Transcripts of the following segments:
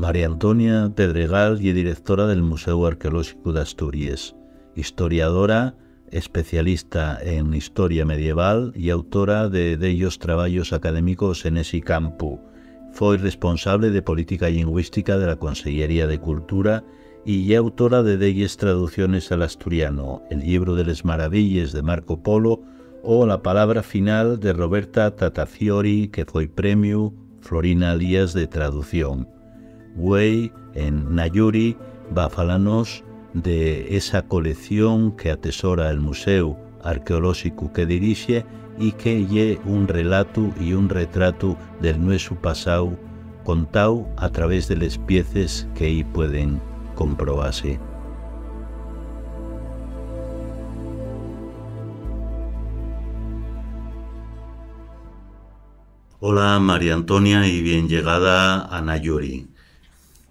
María Antonia Pedregal y directora del Museo Arqueológico de Asturias, historiadora, especialista en historia medieval y autora de dellos trabajos académicos en ese campo. Fue responsable de política lingüística de la Consellería de Cultura y autora de delles traducciones al asturiano, el libro de las maravillas de Marco Polo o la palabra final de Roberta Tatafiori, que fue premio Florina Lías de traducción wey en Nayuri, bafalanos de esa colección que atesora el Museo Arqueológico que dirige y que lle un relato y un retrato del nuestro pasado contado a través de las piezas que ahí pueden comprobarse. Hola María Antonia y bien llegada a Nayuri.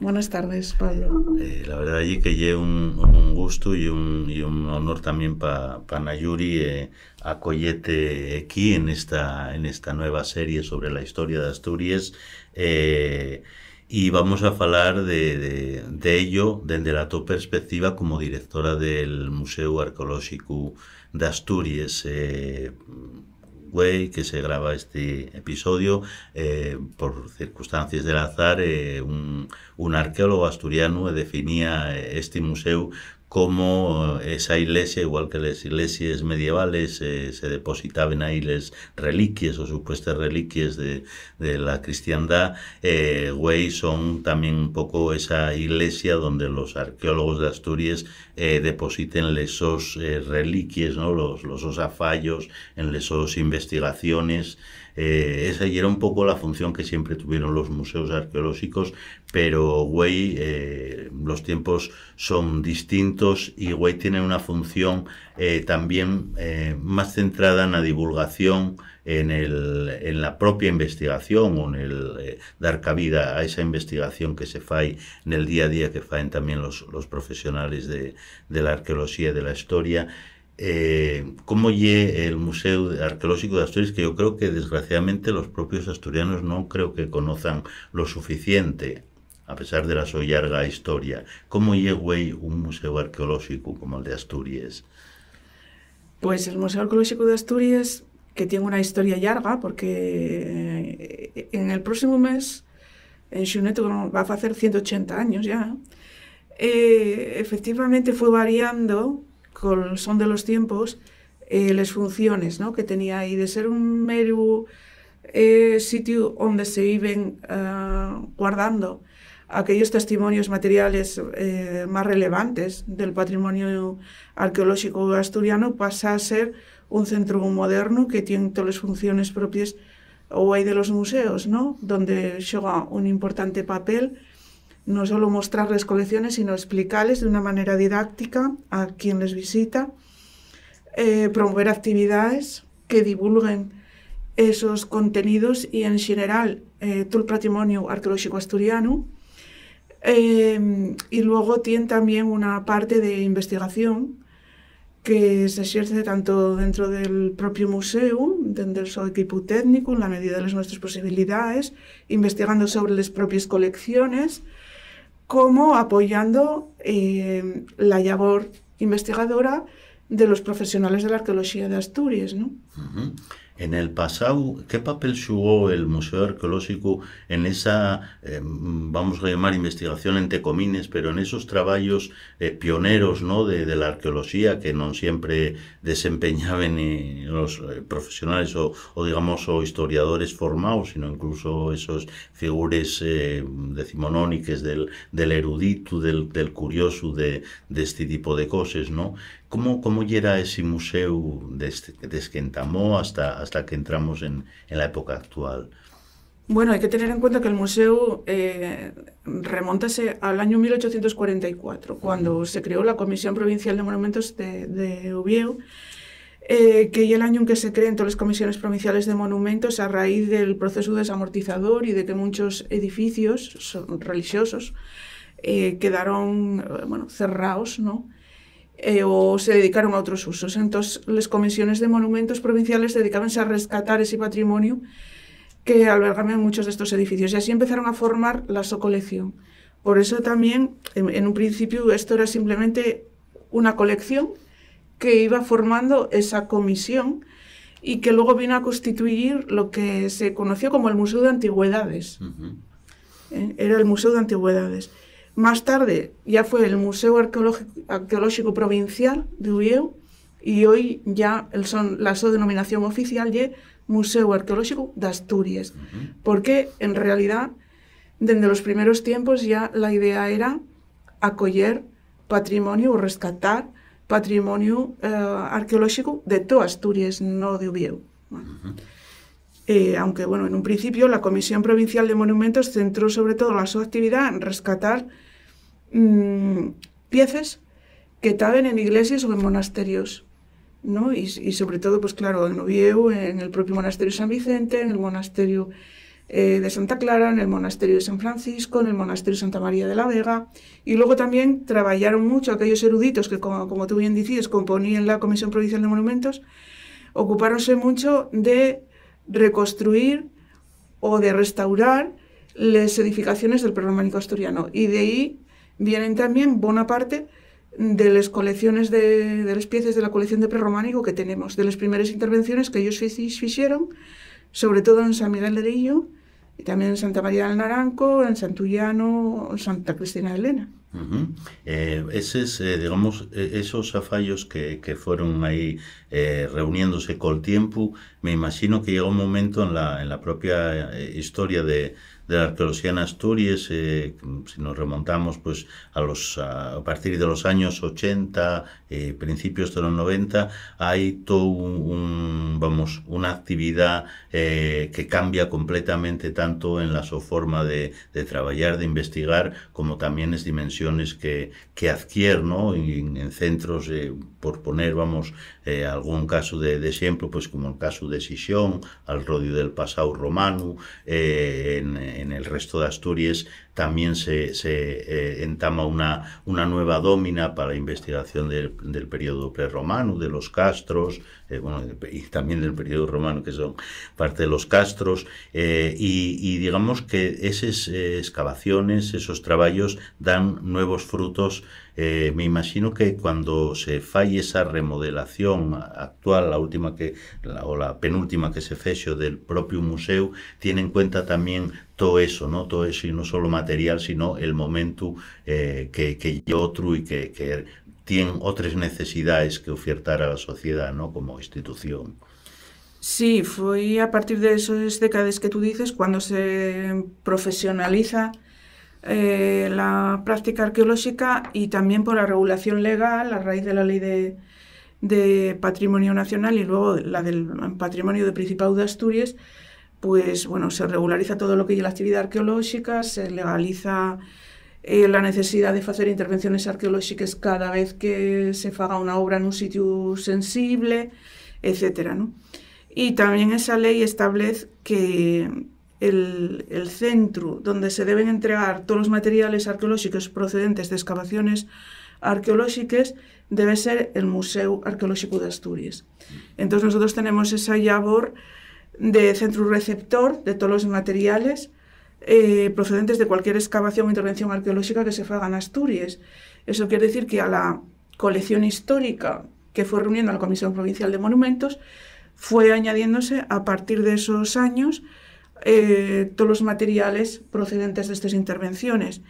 Buenas tardes, Pablo. Eh, la verdad es que lle un, un gusto y un honor también para Nayuri eh, aquí en esta, en esta nueva serie sobre la historia de Asturias eh, y vamos a hablar de, ello desde la tu perspectiva como directora del Museo Arqueológico de Asturias eh, que se graba este episodio, eh, por circunstancias del azar, eh, un, arqueólogo asturiano definía eh, este museo como eh, esa iglesia, igual que las iglesias medievales, eh, se depositaban ahí las reliquias o supuestas reliquias de, la cristiandad, eh, son también un poco esa iglesia donde los arqueólogos de Asturias eh, depositen esos reliquias, ¿no? los, los afallos, en esos investigaciones, eh, esa era un poco la función que siempre tuvieron los museos arqueológicos, pero Güey, eh, los tiempos son distintos y Güey tiene una función eh, también más centrada en la divulgación, en, la propia investigación o en el dar cabida a esa investigación que se fae en el día a día que faen también los, profesionales de, de la arqueología y de la historia. Eh, cómo lle el Museo Arqueológico de Asturias, que yo creo que desgraciadamente los propios asturianos no creo que conozcan lo suficiente, a pesar de la su larga historia. ¿Cómo lle un museo arqueológico como el de Asturias? Pues el Museo Arqueológico de Asturias, que tiene una historia larga, porque eh, en el próximo mes, en Xuneto, va a hacer 180 años ya, eh, efectivamente fue variando con son de los tiempos, eh, las funciones que tenía ahí, de ser un mero eh, sitio donde se viven ah, guardando aquellos testimonios materiales eh, más relevantes del patrimonio arqueológico asturiano pasa a ser un centro moderno que tiene todas las funciones propias o hay de los museos, ¿no? donde juega un importante papel no solo mostrarles colecciones, sino explicarles de una manera didáctica a quien les visita, eh, promover actividades que divulguen esos contenidos y en general eh, todo el patrimonio arqueológico asturiano. Eh, y luego tiene también una parte de investigación que se ejerce tanto dentro del propio museo, dentro su equipo técnico, en la medida de las nuestras posibilidades, investigando sobre las propias colecciones, como apoyando eh, la labor investigadora de los profesionales de la arqueología de Asturias. En el pasado, ¿qué papel jugó el Museo Arqueológico en esa, eh, vamos a llamar investigación en comines, pero en esos trabajos eh, pioneros ¿no? de, la arqueología que no siempre desempeñaban los eh, profesionales o, digamos, o historiadores formados, sino incluso esos figuras decimonónicas del, erudito, del, curioso de, de, este tipo de cosas, ¿no? ¿Cómo, cómo llega ese museo desde, desde que entamó hasta, hasta que entramos en, en la época actual? Bueno, hay que tener en cuenta que el museo eh, remontase al año 1844, cuando se creó la Comisión Provincial de Monumentos de, de eh, que es el año en que se crean todas las comisiones provinciales de monumentos a raíz del proceso desamortizador y de que muchos edificios religiosos eh, quedaron bueno, cerrados, ¿no? Eh, o se dedicaron a otros usos. Entonces, las comisiones de monumentos provinciales dedicábanse a rescatar ese patrimonio que albergaban muchos de estos edificios. Y así empezaron a formar la socolección. Por eso también, en, un principio, esto era simplemente una colección que iba formando esa comisión y que luego vino a constituir lo que se conoció como el Museo de Antigüedades. Eh, era el Museo de Antigüedades. Más tarde ya fue el Museo Arqueológico, Provincial de Uvieu y hoy ya el son, la su denominación oficial es Museo Arqueológico de Asturias, porque en realidad desde los primeros tiempos ya la idea era acoger patrimonio o rescatar patrimonio eh, arqueológico de toda Asturias, no de Ulleu. Eh, aunque bueno, en un principio la Comisión Provincial de Monumentos centró sobre todo la su actividad en rescatar mm, piezas que estaban en iglesias o en monasterios. ¿no? Y, sobre todo, pues claro, en Oviedo, en el propio monasterio San Vicente, en el monasterio eh, de Santa Clara, en el monasterio de San Francisco, en el monasterio Santa María de la Vega. Y luego también trabajaron mucho aquellos eruditos que, como, tú bien dices, componían la Comisión Provincial de Monumentos, ocupáronse mucho de reconstruir o de restaurar las edificaciones del prerrománico asturiano. Y de ahí vienen también buena parte de las colecciones de, de las piezas de la colección de prerrománico que tenemos, de las primeras intervenciones que ellos hicieron, sobre todo en San Miguel de Río, y también en Santa María del Naranco, en Santullano, en Santa Cristina de Elena. Eh, eh, digamos, e, esos afallos que, que fueron ahí eh, reuniéndose reuniéndose el tiempo, me imagino que llegó un momento en la, en la propia historia de, de la arqueología en Asturias, eh, si nos remontamos pues a, los, a partir de los años 80, eh, principios de los 90, hay todo un, una actividad eh, que cambia completamente tanto en la su forma de, trabajar, de investigar, como también es dimensiones que, que adquiere en, en centros por poner, vamos, eh, algún caso de, de pues, como el caso de Sisión, al rodio del pasado romano, eh, en, el resto de Asturias también se, eh, entama una, una nueva dómina para la investigación del, del periodo prerromano, de los castros, bueno, y también del periodo romano, que son parte de los castros, y, digamos que esas excavaciones, esos trabajos dan nuevos frutos eh, me imagino que cuando se falle esa remodelación actual, la última que, o la penúltima que se fexo del propio museo, tiene en cuenta también todo eso, ¿no? Todo eso, y no solo material, sino el momento eh, que, otro... y que, tiene otras necesidades que ofertar a la sociedad, ¿no? Como institución. Sí, fue a partir de esas décadas que tú dices cuando se profesionaliza eh, la práctica arqueológica y también por la regulación legal a raíz de la ley de, patrimonio nacional y luego la del patrimonio de Principado de Asturias, pues bueno, se regulariza todo lo que es la actividad arqueológica, se legaliza eh, la necesidad de hacer intervenciones arqueológicas cada vez que se haga una obra en un sitio sensible, etcétera Y también esa ley establece que el, centro donde se deben entregar todos los materiales arqueológicos procedentes de excavaciones arqueológicas debe ser el Museo Arqueológico de Asturias. Entonces nosotros tenemos esa labor de centro receptor de todos los materiales eh, procedentes de cualquier excavación o intervención arqueológica que se haga en Asturias. Eso quiere decir que a la colección histórica que fue reuniendo la Comisión Provincial de Monumentos fue añadiéndose a partir de esos años eh, todos los materiales procedentes de estas intervenciones.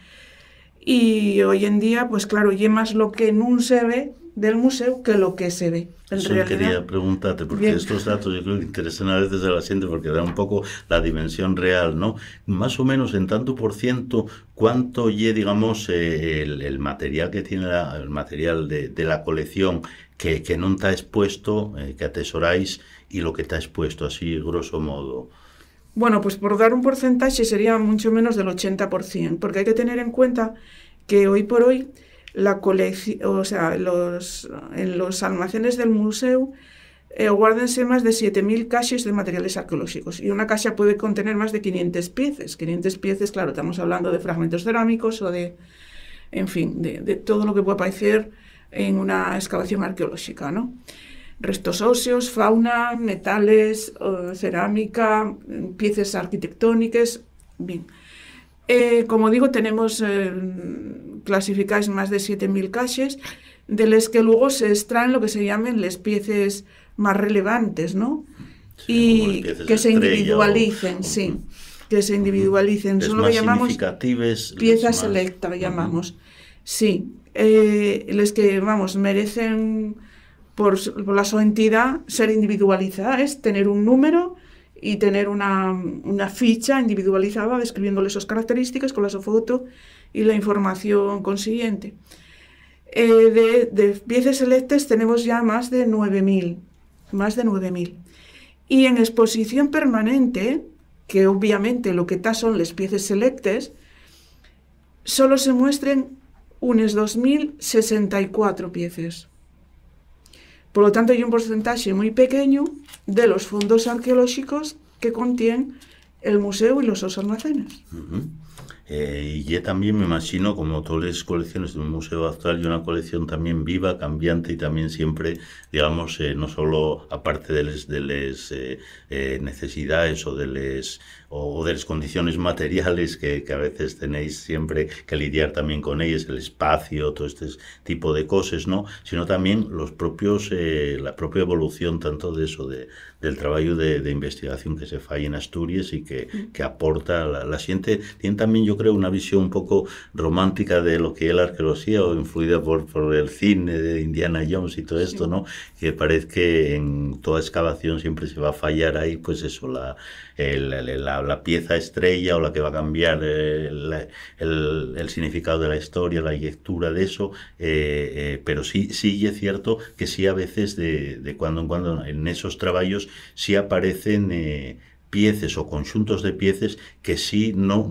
Y hoy en día, pues claro, y más lo que no se ve del museo que lo que se ve. Eso quería preguntarte, porque estos datos yo creo que interesan a veces a la gente porque da un poco la dimensión real, ¿no? Más o menos en tanto por ciento, ¿cuánto oye, digamos, el, material que tiene el material de, la colección que, que no está expuesto, eh, que atesoráis y lo que está expuesto, así grosso modo? Bueno, pues por dar un porcentaje sería mucho menos del 80%, porque hay que tener en cuenta que hoy por hoy la o sea, los, en los almacenes del museo eh, guárdense más de 7.000 cajas de materiales arqueológicos y una caja puede contener más de 500 piezas. 500 piezas, claro, estamos hablando de fragmentos cerámicos o de, en fin, de, todo lo que puede aparecer en una excavación arqueológica, ¿no? restos óseos, fauna, metales, eh, cerámica, piezas arquitectónicas, bien. Eh, como digo, tenemos eh, más de 7.000 caches de las que luego se extraen lo que se llaman las piezas más relevantes, ¿no? y que se individualicen, sí, que se individualicen. lo llamamos piezas selectas, llamamos. Sí, eh, que, vamos, merecen por, la su entidad, ser individualizada es tener un número y tener una, ficha individualizada describiéndole sus características con la foto y la información consiguiente. Eh, de, piezas selectas tenemos ya más de 9.000, más de 9.000. Y en exposición permanente, que obviamente lo que está son las piezas selectas, solo se muestren unes 2.064 piezas. Por lo tanto, hay un porcentaje muy pequeño de los fondos arqueológicos que contienen el museo y los dos almacenes. Eh, y yo también me imagino, como todas las colecciones de un museo actual, y una colección también viva, cambiante y también siempre, digamos, eh, no solo aparte de las de les, eh, necesidades o de las o de las condiciones materiales que, que, a veces tenéis siempre que lidiar también con ellas, el espacio, todo este tipo de cosas, ¿no? Sino también los propios, eh, la propia evolución tanto de eso, de, del trabajo de, de, investigación que se falla en Asturias y que, mm. que aporta la, la gente. Tiene también, yo creo, una visión un poco romántica de lo que es la arqueología o influida por, por el cine de Indiana Jones y todo esto, ¿no? Que parece que en toda excavación siempre se va a fallar ahí, pues eso, la la, pieza estrella o la que va a cambiar eh, el, significado de la historia, la lectura de eso, eh, eh, pero sí, sí es cierto que sí a veces de, cuando en cuando en esos trabajos sí aparecen... piezas o conjuntos de piezas que sí no,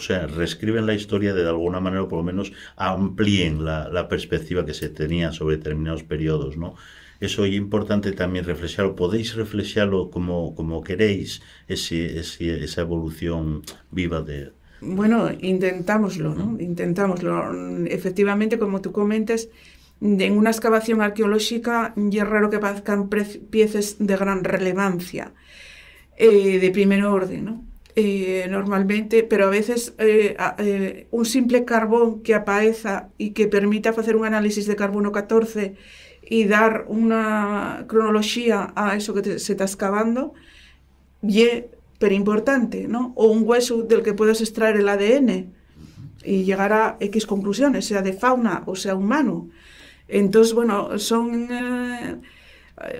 sea, reescriben la historia de, alguna manera o por lo menos amplíen la, la perspectiva que se tenía sobre determinados periodos, ¿no? Eso es importante también reflejarlo Podéis reflejarlo como, como queréis, ese, esa evolución viva de, bueno, intentámoslo, ¿no? Intentámoslo. Efectivamente, como tú comentas, en una excavación arqueológica ya es raro que aparezcan piezas de gran relevancia, eh, de primer orden, ¿no? Eh, normalmente, pero a veces eh, un simple carbón que aparezca y que permita hacer un análisis de carbono 14 y dar una cronología a eso que se está excavando, y es pero importante, ¿no? O un hueso del que puedes extraer el ADN y llegar a X conclusiones, sea de fauna o sea humano. Entonces, bueno, son eh,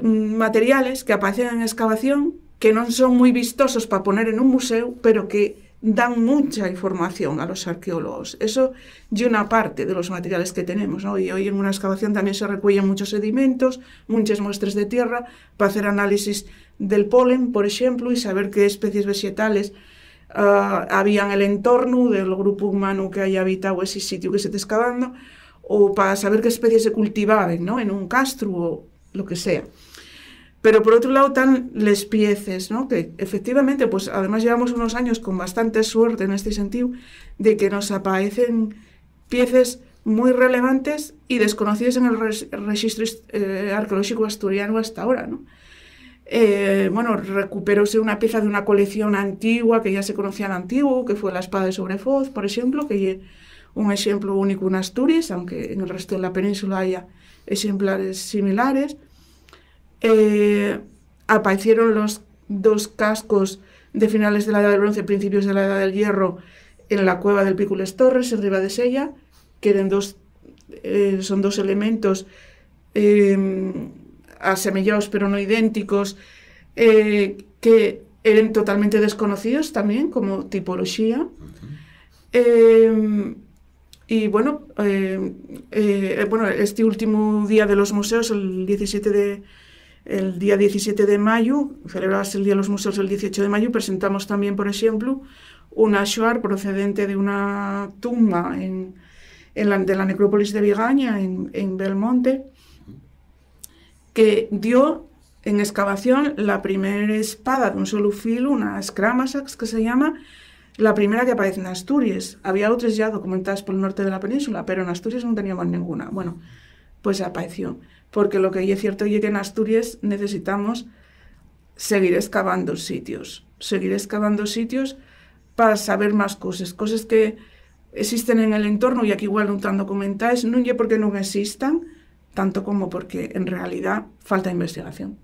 materiales que aparecen en excavación, que no son muy vistosos para poner en un museo, pero que dan mucha información a los arqueólogos. Eso y una parte de los materiales que tenemos. Y hoy en una excavación también se recuellan muchos sedimentos, muchas muestras de tierra, para hacer análisis del polen, por ejemplo, y saber qué especies vegetales ah, había en el entorno del grupo humano que haya habitado ese sitio que se está excavando, o para saber qué especies se cultivaban ¿no? en un castro o lo que sea pero por otro lado tan lespieces, ¿no? que efectivamente, pues además llevamos unos años con bastante suerte en este sentido, de que nos aparecen piezas muy relevantes y desconocidas en el registro eh, arqueológico asturiano hasta ahora. ¿no? Eh, bueno, recuperóse una pieza de una colección antigua que ya se conocía en antiguo, que fue la espada de Sobrefoz, por ejemplo, que un ejemplo único en Asturias, aunque en el resto de la península haya ejemplares similares. Eh, aparecieron los dos cascos de finales de la Edad del Bronce, y principios de la Edad del Hierro, en la cueva del Pícules Torres, en Sella que eran dos, eh, son dos elementos em, asemillados pero no idénticos, eh, que eran totalmente desconocidos también como tipología. Em, y bueno, em, bueno, este último día de los museos, el 17 de, el día 17 de mayo, celebrarse el Día de los Museos el 18 de mayo, presentamos también, por ejemplo, un ashuar procedente de una tumba en, de la necrópolis de Vigaña, en, Belmonte, que dio en excavación la primera espada de un solo filo, una escramasax que se llama, la primera que aparece en Asturias. Había otras ya documentadas por el norte de la península, pero en Asturias no teníamos ninguna. Bueno, pues apareció porque lo que es cierto es que en Asturias necesitamos seguir excavando sitios, seguir excavando sitios para saber más cosas, cosas que existen en el entorno y aquí igual no tan documentales, no porque no existan, tanto como porque en realidad falta investigación.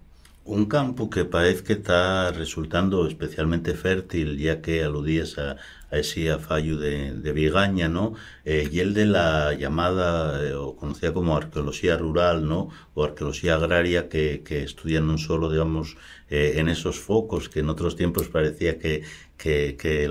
Un campo que parece que está resultando especialmente fértil, ya que aludías a, ese fallo de, Vigaña, ¿no? Eh, y el de la llamada, eh, o conocida como arqueología rural, ¿no? O arqueología agraria, que, que estudian un solo, digamos, eh, en esos focos que en otros tiempos parecía que que,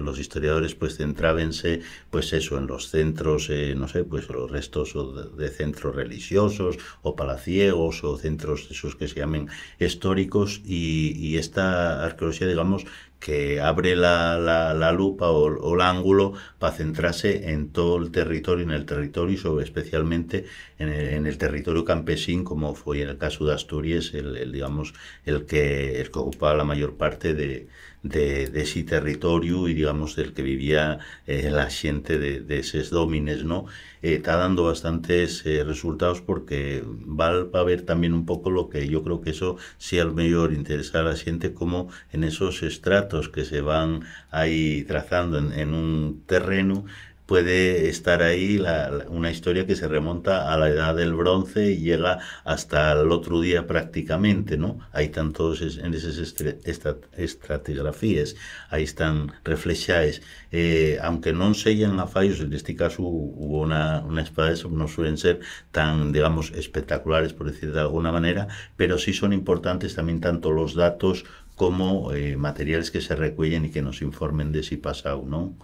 los historiadores pues centrábense pues eso en los centros eh, no sé pues los restos de, de, centros religiosos o palaciegos o centros esos que se llamen históricos y, esta arqueología digamos que abre la, lupa o, el ángulo para centrarse en todo el territorio, en el territorio y sobre especialmente en el, territorio campesín, como fue en el caso de Asturias, el, digamos, el que ocupaba la mayor parte de, de, ese territorio y digamos del que vivía eh, la gente de, esos domines, ¿no? Eh, está dando bastantes eh, resultados porque va a ver también un poco lo que yo creo que eso sea al mejor interesa a la gente como en esos estratos que se van ahí trazando en un terreno puede estar ahí una historia que se remonta a la edad del bronce y llega hasta el otro día prácticamente, ¿no? Ahí están todos en esas estratigrafías, ahí están reflejadas Eh, aunque no sellan a fallos, en este caso hubo una, una espada, no suelen ser tan, digamos, espectaculares, por decir de alguna manera, pero sí son importantes también tanto los datos como eh, materiales que se recuellen y que nos informen de si pasa ¿no?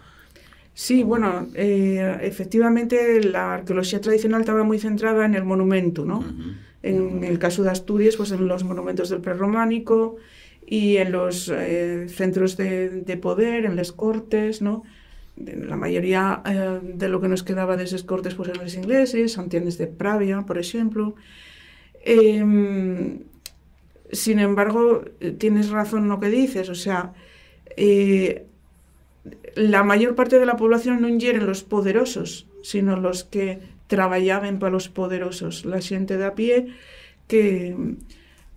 Sí, bueno, eh, efectivamente la arqueología tradicional estaba muy centrada en el monumento, ¿no? En el caso de Asturias, pues en los monumentos del prerrománico y en los eh, centros de, poder, en las cortes, ¿no? La mayoría eh, de lo que nos quedaba de esas cortes, pues en los ingleses, Santianes de Pravia, por ejemplo. Em, sin embargo, tienes razón lo que dices, o sea, la mayor parte de la población no eran los poderosos, sino los que trabajaban para los poderosos, la gente de a pie que,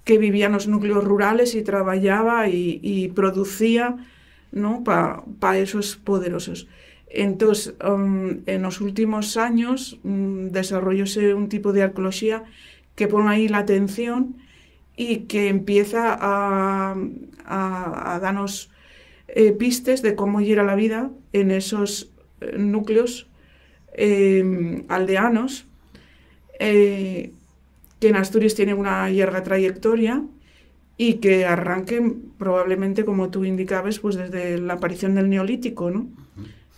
vivía en los núcleos rurales y trabajaba y producía ¿no? para esos poderosos. Entonces, mm, en los últimos años mm, desarrollóse un tipo de arqueología que pone ahí la atención y que empieza a darnos pistes de cómo era la vida en esos eh, núcleos em, aldeanos, eh, que en Asturias tienen una larga trayectoria y que arranquen probablemente, como tú indicabas, pues desde la aparición del neolítico, ¿no?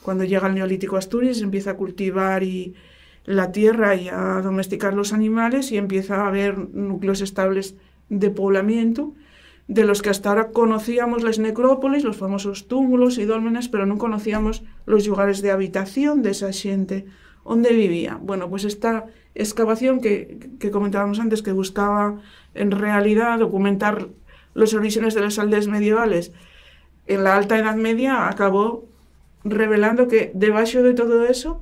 Cuando llega el neolítico Asturias empieza a cultivar y la tierra y a domesticar los animales y empieza a haber núcleos estables de poblamiento de los que hasta ahora conocíamos las necrópolis, los famosos túmulos y dólmenes, pero no conocíamos los lugares de habitación de esa gente, ¿Dónde vivía? Bueno, pues esta excavación que, comentábamos antes, que buscaba en realidad documentar los orígenes de las aldeas medievales en la Alta Edad Media, acabó revelando que debajo de todo eso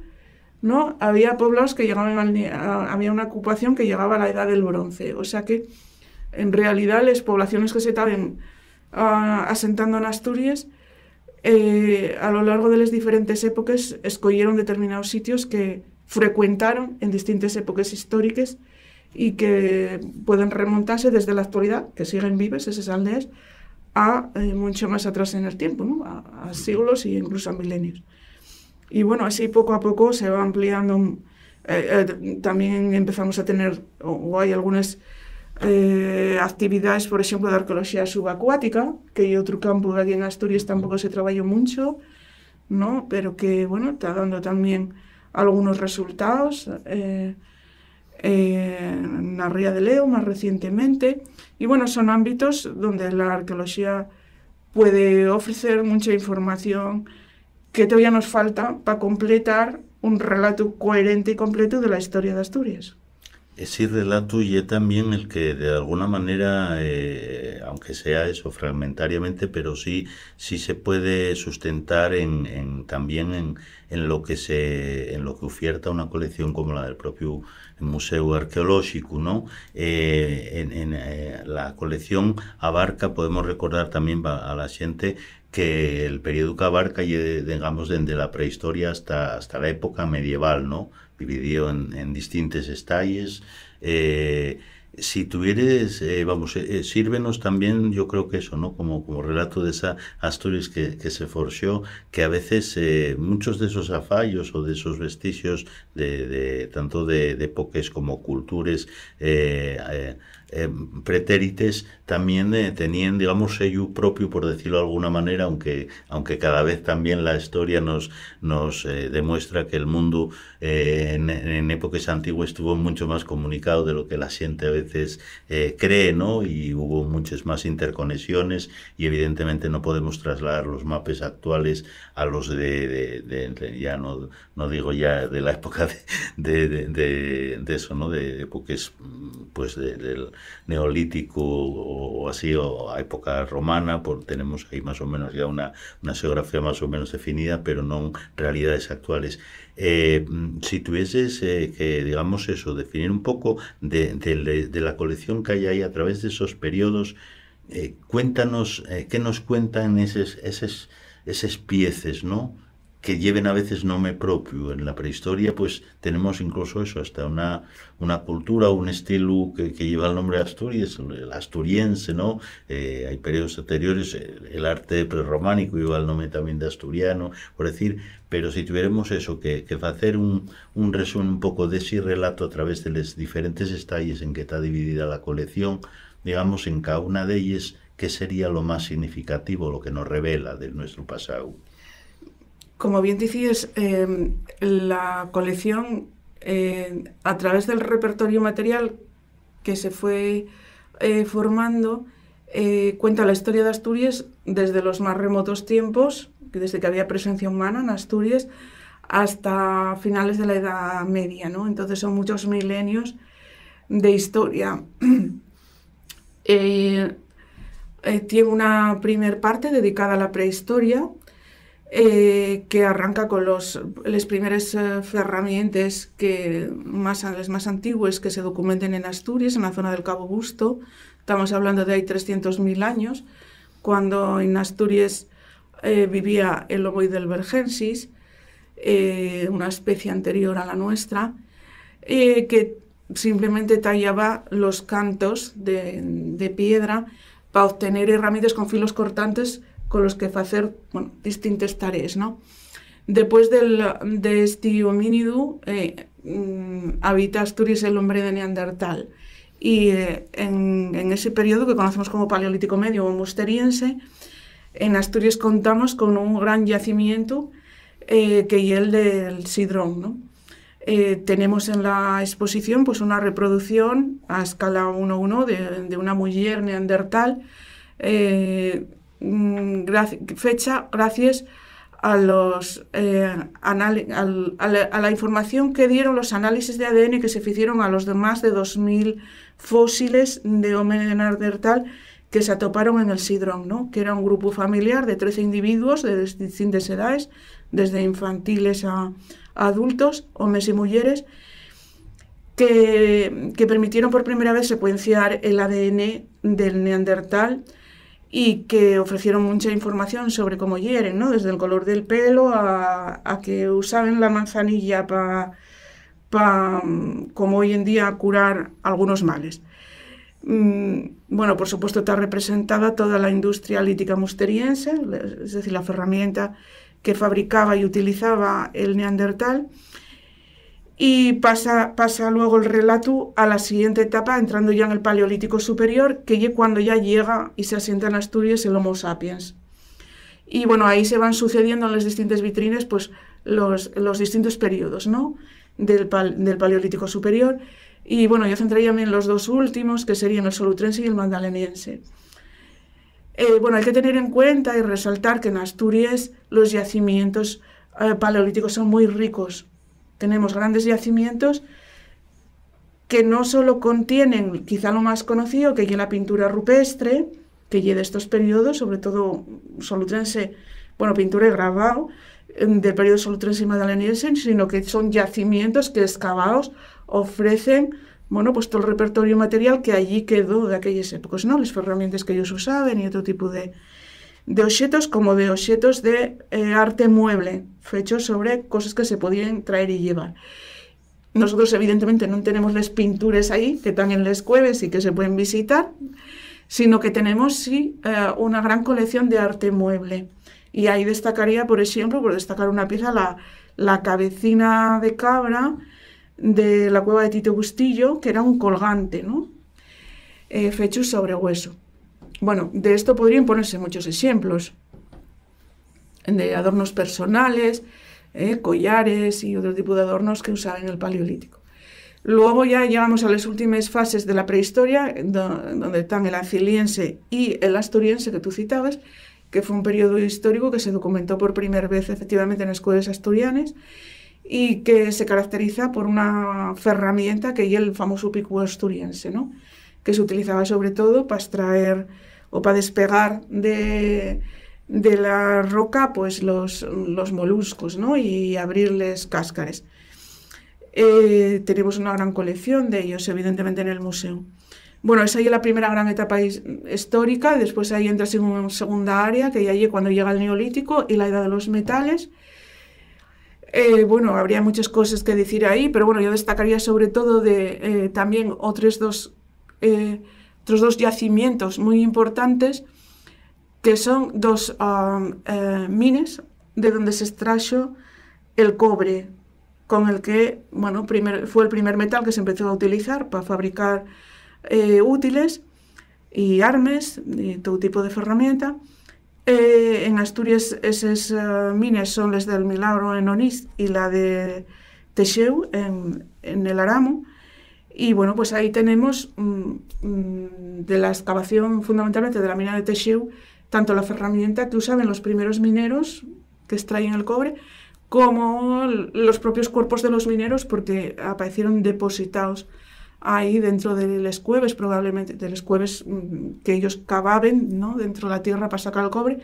¿no? había poblados que llegaban, había una ocupación que llegaba a la Edad del Bronce. O sea que en realidad las poblaciones que se estaban asentando en Asturias eh, a lo largo de las diferentes épocas escogieron determinados sitios que frecuentaron en distintas épocas históricas y que pueden remontarse desde la actualidad, que siguen vivas esas aldeas, a eh, mucho más atrás en el tiempo, a, siglos e incluso a milenios. Y bueno, así poco a poco se va ampliando. Eh, también empezamos a tener, o, o hay algunas eh, actividades, por ejemplo, de arqueología subacuática, que hay otro campo aquí en Asturias tampoco se trabaja mucho, ¿no? pero que, bueno, está dando también algunos resultados eh, en la Ría de Leo más recientemente. Y bueno, son ámbitos donde la arqueología puede ofrecer mucha información que todavía nos falta para completar un relato coherente y completo de la historia de Asturias. Es relato y es también el que de alguna manera, eh, aunque sea eso fragmentariamente, pero sí, sí se puede sustentar también en, lo que se, en lo que oferta una colección como la del propio Museo Arqueológico. ¿no? Eh, en, eh, la colección abarca, podemos recordar también a la gente que el periódico que abarca, digamos, desde la prehistoria hasta, hasta la época medieval, ¿no? dividió en, distintos estalles. Eh, si tuvieres, eh, vamos, eh, sírvenos también, yo creo que eso, ¿no? Como, como relato de esa Asturias que, se forció, que a veces muchos de esos afallos o de esos vestigios, de, tanto de, épocas como cultures, eh, pretérites también eh, tenían, digamos, sello propio, por decirlo de alguna manera, aunque, aunque cada vez también la historia nos, nos eh, demuestra que el mundo en, en, épocas antiguas estuvo mucho más comunicado de lo que la gente a veces cree, ¿no? Y hubo muchas más interconexiones y evidentemente no podemos trasladar los mapes actuales a los de, ya no, no digo ya de la época de, eso, ¿no? De épocas, mm, pues, del neolítico o, así, o a época romana, por, tenemos ahí más o menos ya una, geografía más o menos definida, pero no realidades actuales. Eh, si tuvieses eh, que, digamos eso, definir un poco de, la colección que hay ahí a través de esos periodos, eh, cuéntanos, ¿qué nos cuentan esas esos, no? que lleven a veces nombre propio. En la prehistoria, pues tenemos incluso eso, hasta una, una cultura, un estilo que, lleva el nombre de Asturias, el asturiense, ¿no? Eh, hay periodos anteriores, eh, el, arte prerrománico lleva el nombre también de asturiano, por decir, pero si tuviéramos eso, que, hacer un, un resumen un poco de ese relato a través de los diferentes estalles en que está dividida la colección, digamos, en cada una de ellas, ¿qué sería lo más significativo, lo que nos revela de nuestro pasado? Como bien decías, em, la colección, eh, a través del repertorio material que se fue eh, formando, eh, cuenta la historia de Asturias desde los más remotos tiempos, desde que había presencia humana en Asturias, hasta finales de la Edad Media. Entonces son muchos milenios de historia. tiene una primer parte dedicada a la prehistoria, eh, que arranca con los, los primeros eh, que más, antiguas más antiguos que se documenten en Asturias, en la zona del Cabo Busto. Estamos hablando de ahí 300.000 años, cuando en Asturias eh, vivía el ovoid del eh, una especie anterior a la nuestra, que simplemente tallaba los cantos de, de piedra para obtener herramientas con filos cortantes con los que hacer, bueno, distintas tareas. ¿no? Después del, de este homínido eh, mm, habita Asturias el hombre de Neandertal y eh, en, en, ese periodo que conocemos como Paleolítico Medio o Musteriense, en Asturias contamos con un gran yacimiento eh, que es el del Sidrón. ¿no? tenemos en la exposición pues, una reproducción a escala 1-1 de, de, una mujer neandertal Mm, fecha gracias a, los, eh, a, la, información que dieron los análisis de ADN que se hicieron a los de más de 2.000 fósiles de hombre neandertal que se atoparon en el Sidron, que era un grupo familiar de 13 individuos de distintas edades, desde infantiles a, adultos, hombres y mujeres, que permitieron por primera vez secuenciar el ADN del neandertal y que ofrecieron mucha información sobre cómo hieren, ¿no? desde el color del pelo a, que usaban la manzanilla para, para mm, como hoy en día, curar algunos males. Mm, bueno, por supuesto está representada toda la industria lítica musteriense, es decir, la herramienta que fabricaba y utilizaba el neandertal, y pasa, pasa luego el relato a la siguiente etapa, entrando ya en el Paleolítico Superior, que es cuando ya llega y se asienta en Asturias el Homo sapiens. Y bueno, ahí se van sucediendo en las distintas vitrines pues, los, distintos periodos ¿no? del, Paleolítico Superior. Y bueno, yo centraría en los dos últimos, que serían el solutrense y el mandaleniense eh, bueno, hay que tener en cuenta y resaltar que en Asturias los yacimientos eh, paleolíticos son muy ricos, tenemos grandes yacimientos que no solo contienen quizá lo más conocido, que es la pintura rupestre, que de estos periodos, sobre todo solutrense, bueno, pintura y grabado, em, del periodo solutrense y sino que son yacimientos que excavados ofrecen, bueno, pues todo el repertorio material que allí quedó de aquellas épocas, ¿no? Las herramientas que ellos usaban y otro tipo de, de objetos como de objetos de eh, arte mueble, fechos sobre cosas que se podían traer y llevar. Mm. Nosotros evidentemente no tenemos las pinturas ahí, que están en las cueves y que se pueden visitar, sino que tenemos sí eh, una gran colección de arte mueble. Y ahí destacaría, por ejemplo, por destacar una pieza, la, cabecina de cabra de la cueva de Tito Bustillo, que era un colgante, ¿no? Eh, fecho sobre hueso. Bueno, de esto podrían ponerse muchos ejemplos, de adornos personales, eh, collares y otro tipo de adornos que usaban en el Paleolítico. Luego ya llegamos a las últimas fases de la prehistoria, donde están el anciliense y el asturiense que tú citabas, que fue un periodo histórico que se documentó por primera vez efectivamente en escuelas asturianas y que se caracteriza por una herramienta que es el famoso pico asturiense, ¿no? que se utilizaba sobre todo para extraer o para despegar de, la roca pues los, los moluscos ¿no? y abrirles cáscaras. Eh, tenemos una gran colección de ellos, evidentemente, en el museo. Bueno, es ahí la primera gran etapa histórica, después ahí entras en una segunda área, que ya allí cuando llega el Neolítico y la Edad de los Metales. Eh, bueno, habría muchas cosas que decir ahí, pero bueno, yo destacaría sobre todo de eh, también otras dos otros dos yacimientos muy importantes, que son dos um, eh, mines de donde se extrajo el cobre, con el que fue el primer metal que se empezó a utilizar para fabricar eh, útiles y armas y todo tipo de herramienta eh, en Asturias esas mines minas son las del Milagro en Onís y la de Teixeu en, en el Aramo. Y bueno, pues ahí tenemos mm, mm, de la excavación fundamentalmente de la mina de Teixeu, tanto la herramienta que usaban los primeros mineros que extraían el cobre, como los propios cuerpos de los mineros, porque aparecieron depositados ahí dentro de las cueves, probablemente, de las cueves mm, que ellos cavaban ¿no? dentro de la tierra para sacar el cobre,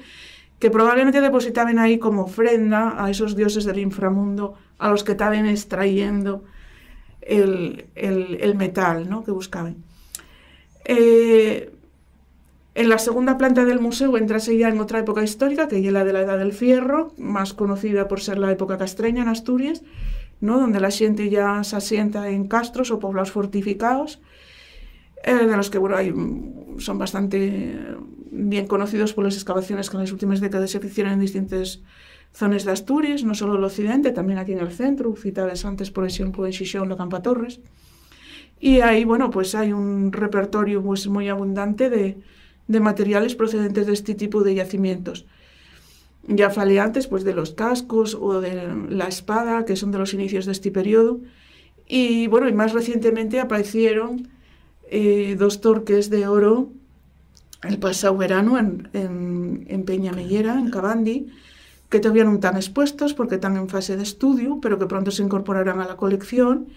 que probablemente depositaban ahí como ofrenda a esos dioses del inframundo a los que estaban extrayendo el, metal ¿no? que buscaban. Eh, en la segunda planta del museo entras ya en otra época histórica, que es la de la Edad del Fierro, más conocida por ser la época castreña en Asturias, ¿no? donde la gente ya se asienta en castros o poblados fortificados, eh, de los que bueno, hay, son bastante eh, bien conocidos por las excavaciones que en las últimas décadas se hicieron en distintos Zones de Asturias, no solo el occidente, también aquí en el centro, citadas antes por ejemplo en la Campa Torres. Y ahí, bueno, pues hay un repertorio muy abundante de, de materiales procedentes de este tipo de yacimientos. Ya falé antes pues, de los cascos o de la espada, que son de los inicios de este periodo. Y bueno, y más recientemente aparecieron eh, dos torques de oro el pasado verano en, en, en Peñamellera, en Cabandi que todavía no están expuestos porque están en fase de estudio, pero que pronto se incorporarán a la colección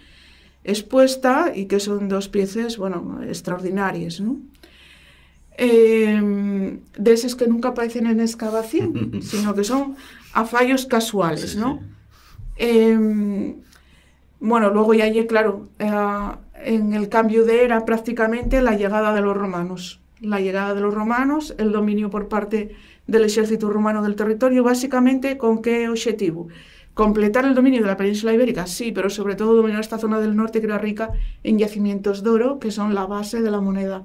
expuesta y que son dos piezas, bueno, extraordinarias, ¿no? eh, que nunca aparecen en excavación, sino que son a fallos casuales, ¿no? Em, bueno, luego ya hay, claro, eh, en el cambio de era prácticamente la llegada de los romanos, la llegada de los romanos, el dominio por parte del ejército romano del territorio, básicamente con qué objetivo? Completar el dominio de la península ibérica, sí, pero sobre todo dominar esta zona del norte que era rica en yacimientos de oro, que son la base de la moneda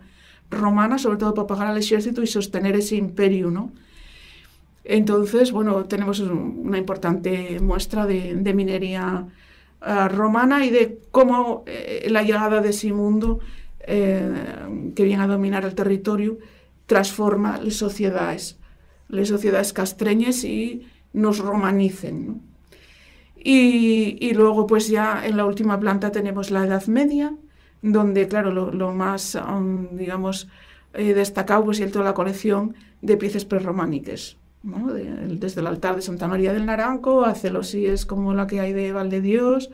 romana, sobre todo para pagar al ejército y sostener ese imperio, ¿no? Entonces, bueno, tenemos una importante muestra de, minería eh, romana y de cómo eh, la llegada de ese mundo eh, que viene a dominar el territorio transforma las sociedades las sociedades castreñes y nos romanicen. Y, luego, pues ya en la última planta tenemos la Edad Media, donde, claro, lo, más, um, digamos, eh, destacado es pues, toda la colección de piezas prerrománicas. ¿no? desde el altar de Santa María del Naranco a celosíes como la que hay de Dios,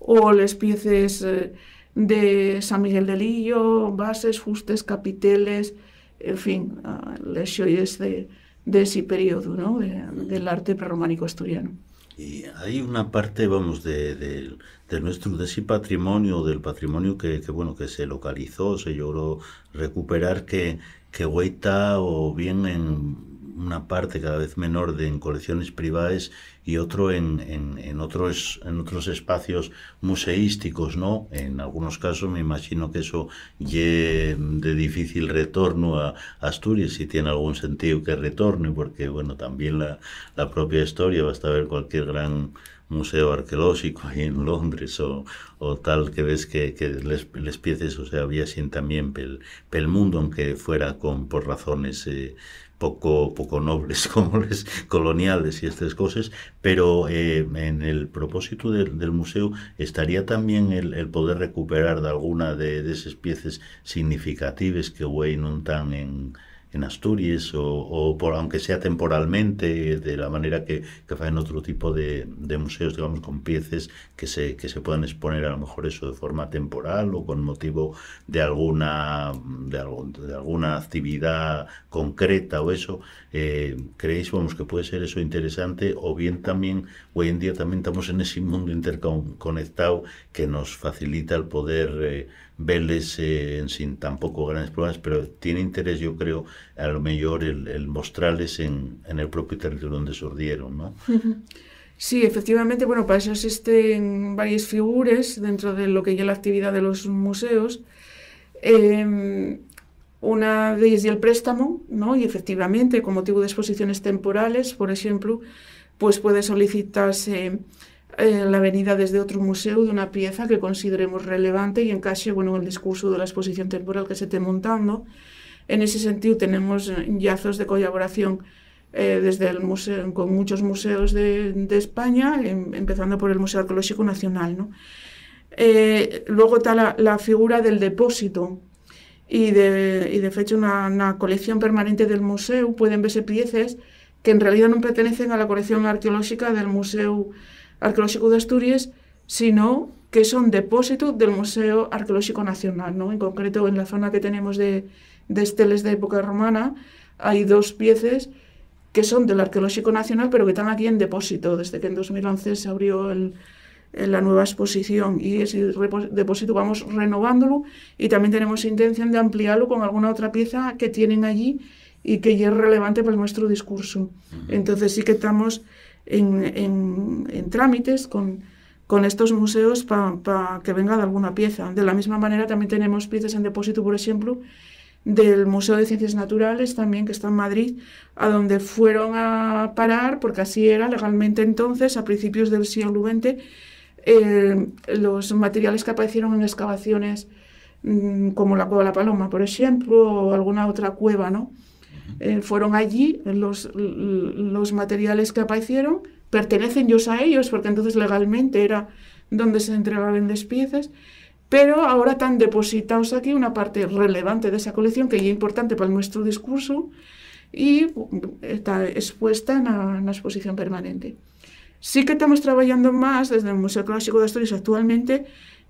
o las piezas eh, de San Miguel de Lillo, bases, fustes, capiteles, en fin, ah, les y este de, de ese periodo ¿no? del arte prerrománico asturiano. Y hay una parte, vamos, de, nuestro, de ese patrimonio, del patrimonio que, bueno, que se localizó, se logró recuperar, que, que o bien en una parte cada vez menor de en colecciones privadas y otro en, en, otros, en otros espacios museísticos, ¿no? En algunos casos me imagino que eso llegue de difícil retorno a Asturias, si tiene algún sentido que retorne, porque bueno, también la, la propia historia, basta ver cualquier gran museo arqueológico ahí en Londres o, o tal que ves que, que les, les piezas o sea, sin también pel, pel mundo aunque fuera con por razones eh, poco, poco nobles como les coloniales y estas cosas, pero eh, en el propósito del museo estaría también el, el poder recuperar de alguna de, de esas piezas significativas que hoy no están en en Asturias o, por, aunque sea temporalmente, de la manera que, que hacen otro tipo de, de, museos, digamos, con piezas que se, que se puedan exponer a lo mejor eso de forma temporal o con motivo de alguna, de, de alguna actividad concreta o eso. Eh, ¿Creéis, vamos, que puede ser eso interesante? O bien también, hoy en día también estamos en ese mundo interconectado que nos facilita el poder... Eh, verles sin tampoco grandes problemas, pero tiene interés, yo creo, a lo mejor el, mostrarles en, el propio territorio donde surgieron, ¿no? Sí, efectivamente, bueno, para eso existen varias figuras dentro de lo que ya la actividad de los museos. Em, una de ellas es el préstamo, ¿no? Y efectivamente, con motivo de exposiciones temporales, por ejemplo, pues puede solicitarse la venida desde otro museo de una pieza que consideremos relevante y encaje bueno, el discurso de la exposición temporal que se esté montando. En ese sentido tenemos eh, yazos de colaboración eh, desde el museo, con muchos museos de, España, em, empezando por el Museo Arqueológico Nacional. ¿no? Eh, luego está la, figura del depósito y de, y de hecho una, una, colección permanente del museo pueden verse piezas que en realidad no pertenecen a la colección arqueológica del Museo Arqueológico de Asturias, sino que son depósito del Museo Arqueológico Nacional. ¿no? En concreto, en la zona que tenemos de, esteles de época romana, hay dos piezas que son del Arqueológico Nacional, pero que están aquí en depósito, desde que en 2011 se abrió la nueva exposición. Y ese depósito vamos renovándolo y también tenemos intención de ampliarlo con alguna otra pieza que tienen allí y que ya es relevante para nuestro discurso. Entonces sí que estamos en, trámites con, estos museos para que venga de alguna pieza. De la misma manera también tenemos piezas en depósito, por ejemplo, del Museo de Ciencias Naturales también, que está en Madrid, a donde fueron a parar, porque así era legalmente entonces, a principios del siglo XX, eh, los materiales que aparecieron en excavaciones mm, como la Cueva de la Paloma, por ejemplo, o alguna otra cueva, ¿no? Eh, fueron allí, los, materiales que aparecieron pertenecen ellos a ellos, porque entonces legalmente era donde se entregaban las piezas, pero ahora están depositados aquí una parte relevante de esa colección que es importante para nuestro discurso y eh, está expuesta en una exposición permanente. Sí que estamos trabajando más desde el Museo Clásico de Asturias actualmente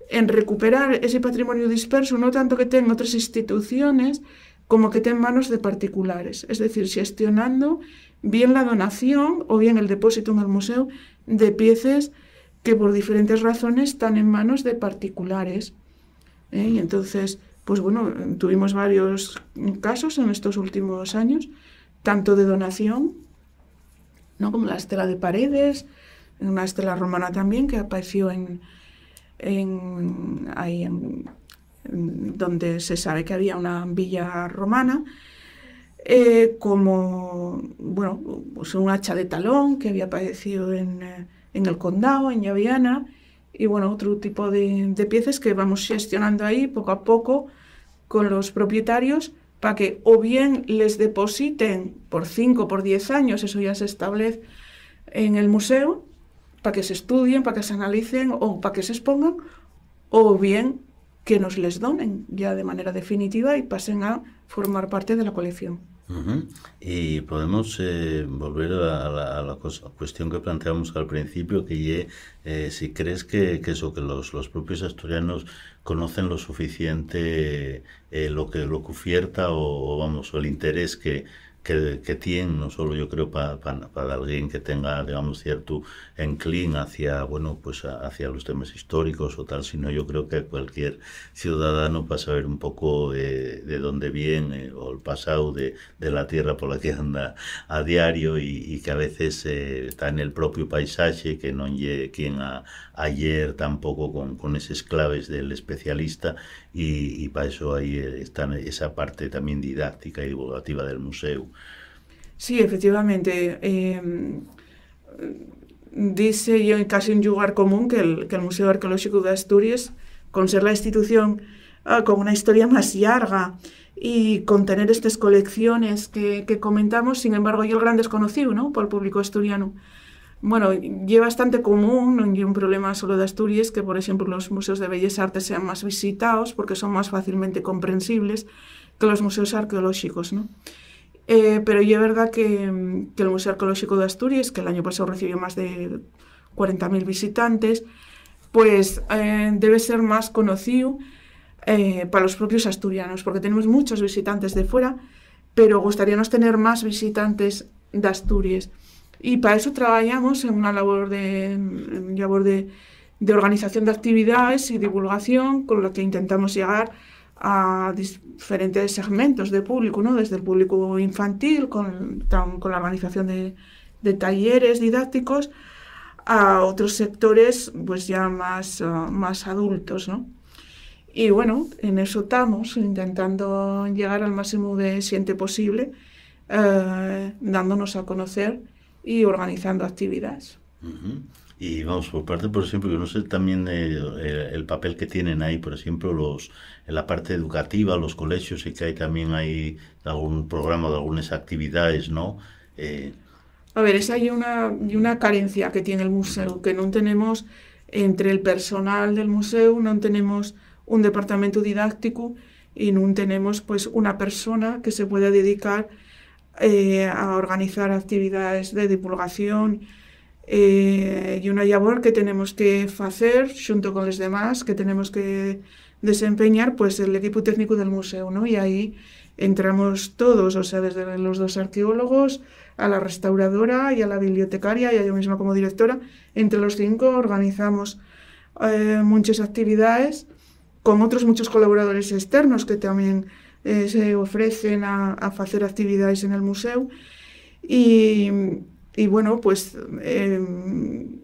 en recuperar ese patrimonio disperso, no tanto que tenga otras instituciones, como que esté en manos de particulares, es decir, gestionando bien la donación o bien el depósito en el museo de piezas que por diferentes razones están en manos de particulares. ¿eh? Y entonces, pues bueno, tuvimos varios casos en estos últimos años, tanto de donación, ¿no? como la estela de paredes, una estela romana también que apareció en, en, ahí en donde se sabe que había una villa romana, eh, como bueno, pues un hacha de talón que había aparecido en, eh, el condado, en Llaviana, y bueno, otro tipo de, piezas que vamos gestionando ahí poco a poco con los propietarios para que o bien les depositen por 5, por 10 años, eso ya se establece en el museo, para que se estudien, para que se analicen o para que se expongan, o bien que nos les donen ya de manera definitiva y pasen a formar parte de la colección. Y podemos eh, volver a la, cuestión que planteamos al principio, que eh, si crees que, eso, que los, propios asturianos conocen lo suficiente eh, lo que lo que vamos, o el interés que, que, que no solo yo creo para, alguien que tenga, digamos, cierto enclin hacia, bueno, pues hacia los temas históricos o tal, sino yo creo que cualquier ciudadano a saber un poco de, dónde viene o el pasado de, la tierra por la que anda a diario y, que a veces eh, está en el propio paisaje, que no llegue quien a, ayer tampoco con, esas claves del especialista y, y para eso ahí eh, está esa parte también didáctica y divulgativa del museo. Sí, efectivamente. Eh, dice yo casi un lugar común que el, que el, Museo Arqueológico de Asturias, con ser la institución ah, con una historia más larga y con tener estas colecciones que, comentamos, sin embargo, y el gran desconocido ¿no? por el público asturiano. Bueno, es bastante común, no un problema solo de Asturias, que por ejemplo los museos de bellas artes sean más visitados porque son más fácilmente comprensibles que los museos arqueológicos. ¿no? Eh, pero es verdad que, el Museo Arqueológico de Asturias, que el año pasado recibió más de 40.000 visitantes, pues eh, debe ser más conocido eh, para los propios asturianos, porque tenemos muchos visitantes de fuera, pero gustaríamos tener más visitantes de Asturias. Y para eso trabajamos en una labor de, labor de, organización de actividades y divulgación, con la que intentamos llegar a diferentes segmentos de público, ¿no? desde el público infantil, con, con la organización de, talleres didácticos, a otros sectores pues ya más, ah, más adultos. ¿no? Y bueno, en eso estamos, intentando llegar al máximo de siente posible, eh, dándonos a conocer y organizando actividades. Y vamos, por parte, por ejemplo, yo no sé también eh, el papel que tienen ahí, por ejemplo, los en la parte educativa, los colegios, y que hay, también hay algún programa de algunas actividades, ¿no? Eh, a ver, esa hay una, una carencia que tiene el museo, que no tenemos, entre el personal del museo, no tenemos un departamento didáctico y no tenemos pues una persona que se pueda dedicar eh, a organizar actividades de divulgación eh, y una labor que tenemos que hacer junto con los demás, que tenemos que desempeñar pues el equipo técnico del museo, ¿no? Y ahí entramos todos, o sea, desde los dos arqueólogos a la restauradora y a la bibliotecaria y a yo misma como directora, entre los cinco organizamos eh, muchas actividades con otros muchos colaboradores externos que también eh, se ofrecen a, hacer actividades en el museo y, bueno, pues... Em,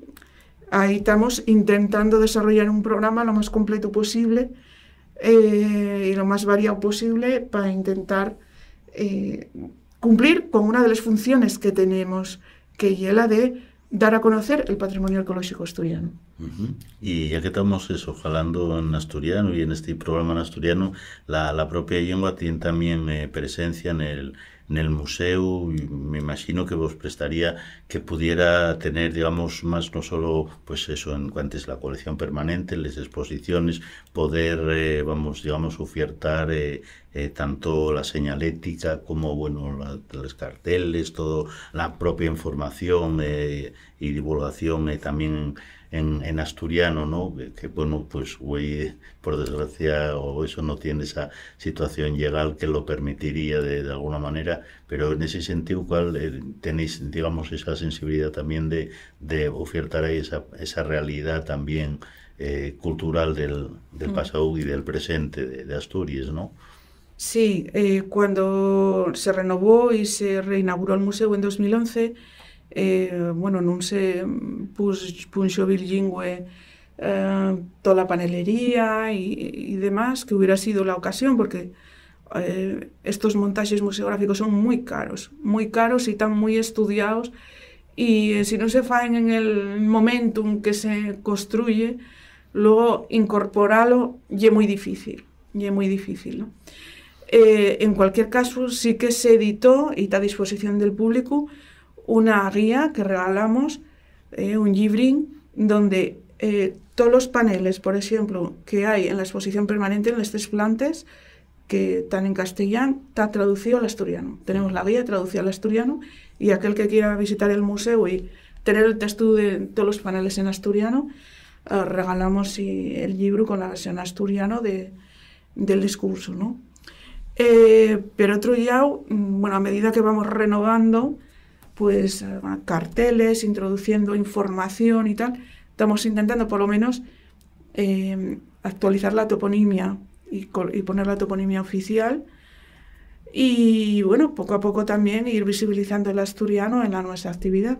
ahí estamos intentando desarrollar un programa lo más completo posible eh, y lo más variado posible para intentar eh, cumplir con una de las funciones que tenemos, que es la de dar a conocer el patrimonio arqueológico asturiano. Y ya que estamos eso, jalando en asturiano y en este programa en asturiano, la, propia lengua tiene también eh, presencia en el, en el museo, y me imagino que vos prestaría que pudiera tener, digamos, más no solo, pues eso, en cuanto es la colección permanente, las exposiciones, poder, eh, vamos, digamos, ofertar eh, eh, tanto la señalética como, bueno, los carteles, todo la propia información y divulgación también en, asturiano, ¿no? Que, bueno, pues por desgracia, o eso no tiene esa situación legal que lo permitiría de, alguna manera, pero en ese sentido, ¿cuál eh, tenéis, digamos, esa sensibilidad también de, ofertar ahí esa, realidad también eh, cultural del, mm. pasado y del presente de, Asturias, ¿no? Sí, eh, cuando se renovó y se reinauguró el museo en 2011, eh, bueno, no sé, puso bilingüe eh, toda la panelería y, demás, que hubiera sido la ocasión, porque eh, estos montajes museográficos son muy caros, muy caros y están muy estudiados, y si no se faen en el momento en que se construye, luego incorporarlo y es muy difícil, y es muy difícil, ¿no? en cualquier caso, sí que se editó y está a disposición del público una guía que regalamos, eh, un gibring, donde eh, todos los paneles, por ejemplo, que hay en la exposición permanente en las tres plantas, que están en castellán está traducido al asturiano. Tenemos la guía traducida al asturiano y aquel que quiera visitar el museo y tener el texto de todos los paneles en asturiano, eh, regalamos el libro con la versión asturiano del discurso. pero otro día, mm, bueno, a medida que vamos renovando, pues eh, carteles, introduciendo información y tal. Estamos intentando por lo menos em, actualizar la toponimia y, y, poner la toponimia oficial. Y bueno, poco a poco también ir visibilizando el asturiano en la nuestra actividad.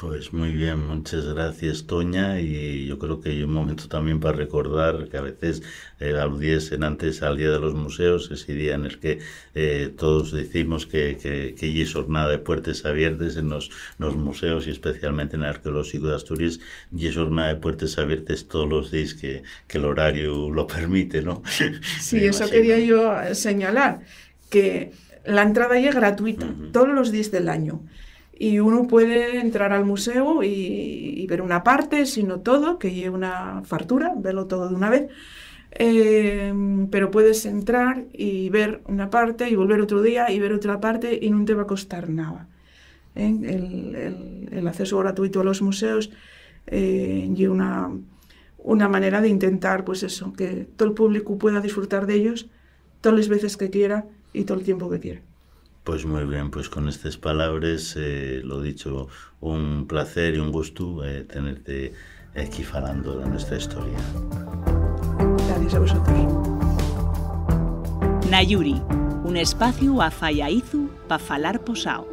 Pues muy bien, muchas gracias Toña y yo creo que hay un momento también para recordar que a veces eh, aludiesen antes al Día de los Museos, ese día en el que eh, todos decimos que, que, que jornada de puertas abiertas en los, museos y especialmente en el arqueológico de Asturias, y es jornada de puertas abiertas todos los días que, el horario lo permite, ¿no? Sí, eso quería yo eh, señalar, que la entrada ya es gratuita todos los días del año y uno puede entrar al museo y, ver una parte, si no todo, que lleva una fartura, verlo todo de una vez. Em, pero puedes entrar y ver una parte y volver otro día y ver otra parte y no te va a costar nada. ¿eh? El, acceso gratuito a los museos eh, y una, una manera de intentar, pues eso, que todo el público pueda disfrutar de ellos todas las veces que quiera y todo el tiempo que quiera. Pois moi ben, pois con estes palabras, eh, lo dicho, un placer e un gusto eh, tenerte aquí falando da nosa historia. Gracias a vosotros. Nayuri, un espacio a Fallaizu pa falar posao.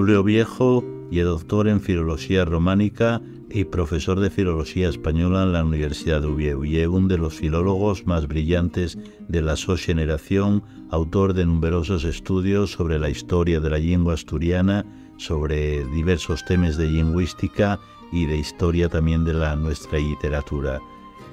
Leo Viejo y es doctor en Filología Románica y profesor de Filología Española en la Universidad de Uvieu. y es uno de los filólogos más brillantes de la generación, autor de numerosos estudios sobre la historia de la lengua asturiana, sobre diversos temas de lingüística y de historia también de la nuestra literatura.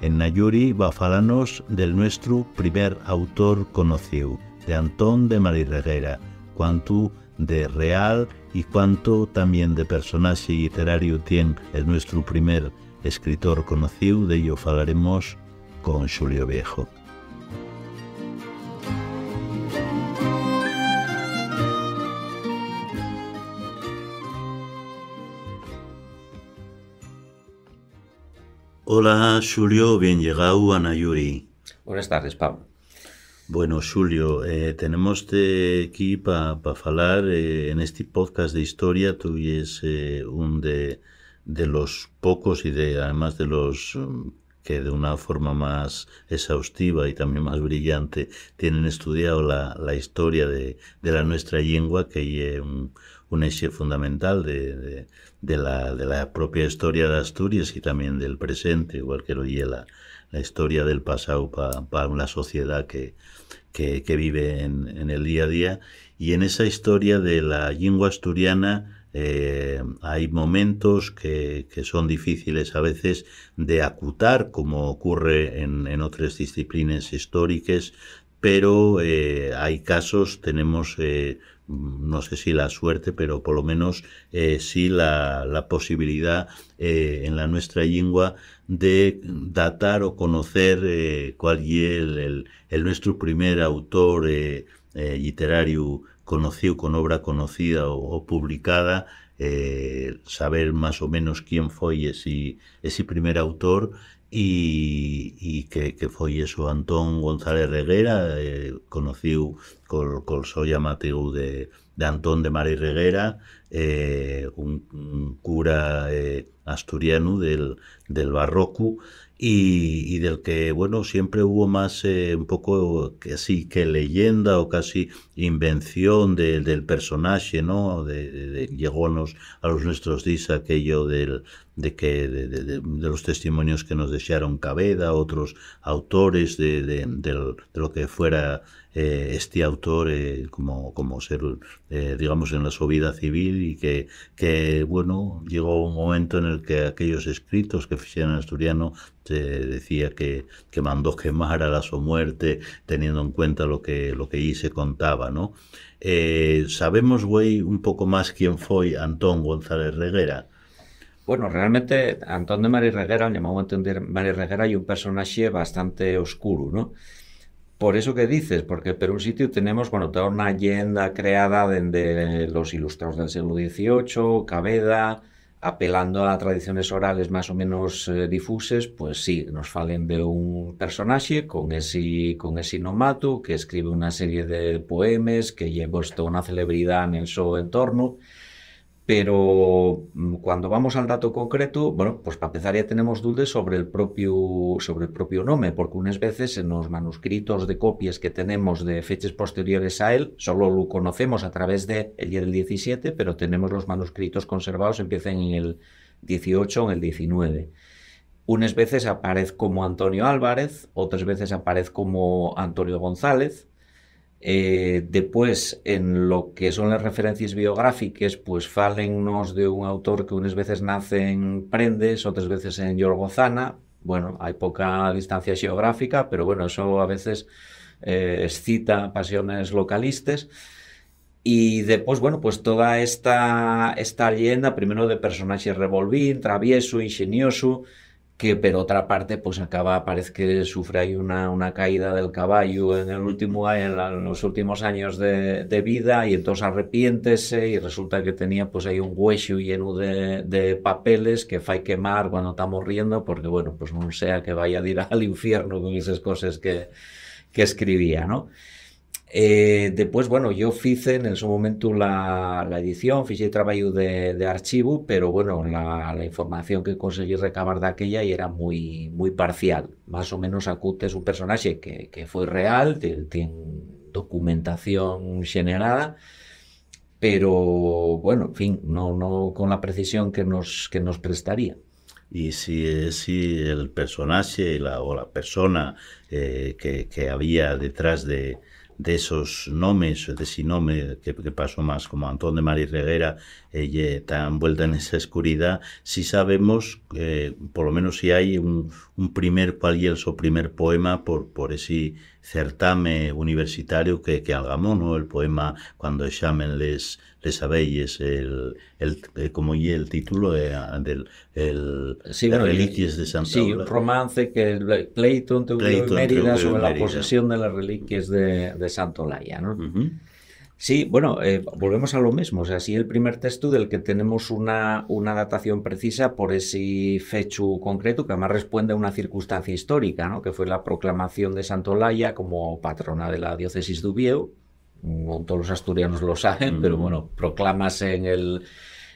En Nayuri va a del nuestro primer autor conocido, de Antón de Marirreguera, cuanto de real y cuánto también de personaje literario tiene nuestro primer escritor conocido, de ello hablaremos con Julio Viejo. Hola, Julio, bien llegado a Nayuri. Buenas tardes, Pablo. Bueno, Julio, eh, tenemos aquí para pa falar eh, en este podcast de historia, tú es eh, un de, los pocos y de además de los mm, que de una forma más exhaustiva y también más brillante tienen estudiado la, historia de, la nuestra lengua, que es un, un eje fundamental de la, de, la, propia historia de Asturias y también del presente, igual que lo hiela la historia del pasado para una sociedad que, vive en, el día a día. Y en esa historia de la lengua asturiana eh, hay momentos que, son difíciles a veces de acutar, como ocurre en, en otras disciplinas históricas, pero eh, hay casos, tenemos, eh, no sé si la suerte, pero por lo menos eh, sí la, posibilidad en la nuestra lengua de datar o conocer cuál es el, nuestro primer autor literario conocido, con obra conocida o, publicada, saber más o menos quién fue ese primer autor y que, fue eso Antón González Reguera eh, con el col de, de Antón de Mari Reguera eh, un, cura eh, asturiano del, del barroco y, del que bueno siempre hubo más eh, un poco así que leyenda o casi invención del personaje no de, llegó a a los nuestros días aquello del, de, que, de, los testimonios que nos desearon Cabeda, otros autores de, lo que fuera eh, este autor eh, como, como ser, eh, digamos, en la su vida civil y que, bueno, llegó un momento en el que aquellos escritos que hicieron asturiano decía que, que mandó quemar a la su muerte teniendo en cuenta lo que, lo que allí se contaba, ¿no? sabemos, güey, un poco más quién fue Antón González Reguera bueno, realmente Antón de Mari Reguera, llamado Antón de Mari Reguera, y un personaje bastante oscuro, ¿no? Por eso que dices, porque por un sitio tenemos, bueno, toda una leyenda creada desde los ilustrados del siglo XVIII, Cabeda, apelando a tradiciones orales más o menos eh, difusas. pues sí, nos falen de un personaje con ese, con ese nomato que escribe una serie de poemas, que lleva toda una celebridad en su entorno, pero mm, cuando vamos al dato concreto, bueno, pues para empezar ya tenemos dudas sobre el propio, sobre el propio nombre, porque unas veces en los manuscritos de copias que tenemos de fechas posteriores a él, solo lo conocemos a través de el del 17, pero tenemos los manuscritos conservados, empiezan en el 18 o en el 19. Unas veces aparece como Antonio Álvarez, otras veces aparece como Antonio González, eh, después, en lo que son las referencias biográficas, pues falennos de un autor que unas veces nace en Prendes, otras veces en Yorgozana. Bueno, hay poca distancia geográfica, pero bueno, eso a veces eh, excita pasiones localistas. Y después, bueno, pues toda esta, esta leyenda, primero de personajes revolvín, travieso, ingenioso, que por otra parte pues acaba, parece que sufre ahí una, caída del caballo en, el último, en, los últimos años de, vida y entonces arrepiéntese y resulta que tenía pues ahí un hueso lleno de, papeles que fai quemar cuando está morriendo porque bueno, pues no sea que vaya a ir al infierno con esas cosas que, que escribía, ¿no? Eh, después, bueno, yo hice en ese momento la, edición, hice el de, de archivo, pero, bueno, la, información que conseguí recabar de aquella era muy muy parcial. Más o menos acute es un personaje que, fue real, tiene documentación generada pero, bueno, en fin, no, no con la precisión que nos, que nos prestaría. y si, si, el personaje o la persona eh, que, había detrás de, de esos nombres, de nome que, que pasó más como Antón de María Reguera ella está envuelta en esa oscuridad, si sabemos, por lo menos si hay un, primer, cual y primer poema por, por ese certame universitario que, que ¿no? el poema Cuando llamen les, les el, el, eh, como y el título de del el, Reliquias de San Sí, un romance que Clayton tuvo Mérida sobre la posesión de las reliquias de, de ¿no? Sí, bueno, eh, volvemos a lo mismo. O sea, sí, el primer texto del que tenemos una, una datación precisa por ese fecho concreto, que además responde a una circunstancia histórica, ¿no? que fue la proclamación de Santo Santolaya como patrona de la diócesis de Ubieu. Todos los asturianos lo saben, pero mm. bueno, proclamase en el,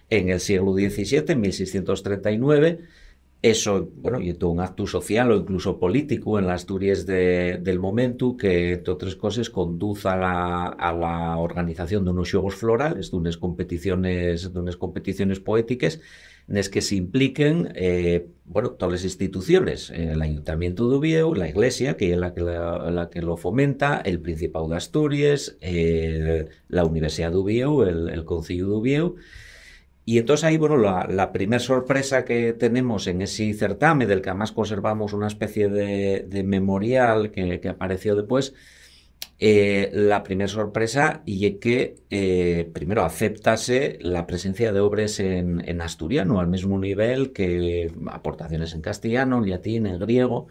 en el siglo XVII, en 1639 eso, bueno, y todo un acto social o incluso político en las Asturias del momento que, entre otras cosas, conduce a la, a la organización de unos juegos florales, de unas competiciones, de unas competiciones poéticas en las que se impliquen eh, bueno, todas las instituciones, eh, el Ayuntamiento de Oviedo, la Iglesia, que es la que, la, que lo fomenta, el Principado de Asturias, eh, la Universidad de Oviedo, el, el Concilio de Oviedo. Y entonces ahí, bueno, la, primera sorpresa que tenemos en ese certamen, del que además conservamos una especie de, memorial que, apareció después, eh, la primera sorpresa y que eh, primero aceptase la presencia de obras en, asturiano al mismo nivel que aportaciones en castellano, en latín, en griego,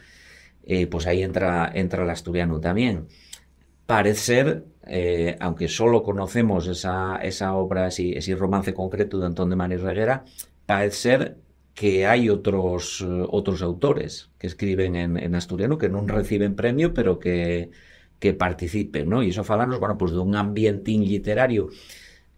eh, pues ahí entra, entra el asturiano también. Parecer eh, aunque solo conocemos esa, obra, ese, romance concreto de Antón de Manes Reguera, parece ser que hay otros, eh, otros autores que escriben en, asturiano que no reciben premio, pero que, que participen, ¿no? Y eso falanos, bueno, pues de un ambientín literario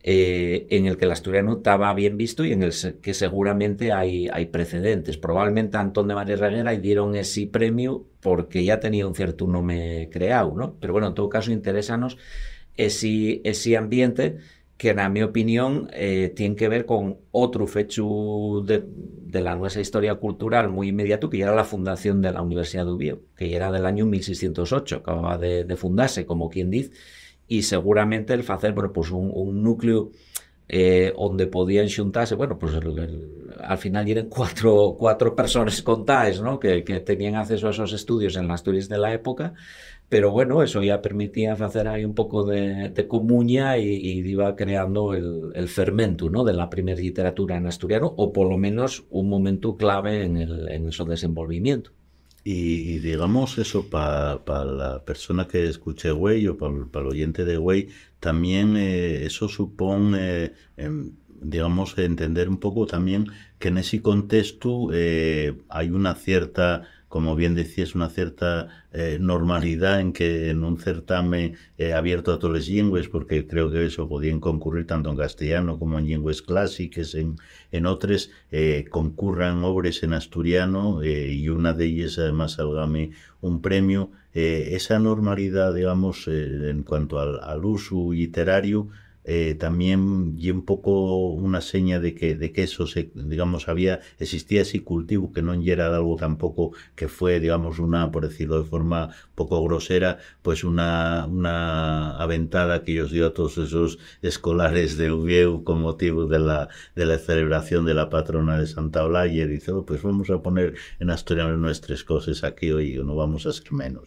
eh, en el que el asturiano estaba bien visto y en el que seguramente hay, hay precedentes. Probablemente Antón de María Reguera y dieron ese premio porque ya tenía un cierto nombre creado, ¿no? Pero bueno, en todo caso, interésanos ese, ese ambiente que, en mi opinión, eh, tiene que ver con otro fecho de, de la nuestra historia cultural muy inmediato, que era la fundación de la Universidad de Oviedo que era del año 1608, acababa de, de fundarse, como quien dice, y seguramente el hacer pues un, núcleo eh, donde podían juntarse, bueno, pues al final eran cuatro, cuatro personas TAES, ¿no? Que, tenían acceso a esos estudios en las Asturias de la época, pero bueno, eso ya permitía hacer ahí un poco de, de comuña y, iba creando el, fermento, ¿no? De la primera literatura en asturiano, o por lo menos un momento clave en, en su desenvolvimiento. Y, digamos eso para la persona que escuche Güey, o para el oyente de Güey, también eh, eso supone, eh, em, digamos, entender un poco también que en ese contexto eh, hay una cierta como bien decías, una cierta normalidad en que en un certamen abierto a todas las lenguas, porque creo que eso podían concurrir tanto en castellano como en lenguas clásicas, en, en otras eh, concurran obras en asturiano eh, y una de ellas además salgame un premio. Eh, esa normalidad, digamos, en cuanto al uso literario, eh, también y un poco una seña de que, de que eso, se, digamos, había, existía ese cultivo que no era algo tampoco que fue, digamos, una, por decirlo de forma poco grosera, pues una, una aventada que ellos dio a todos esos escolares de Uvieu con motivo de la, de la celebración de la patrona de Santa Olaya y dice, oh, pues vamos a poner en Asturias nuestras cosas aquí hoy, no vamos a ser menos.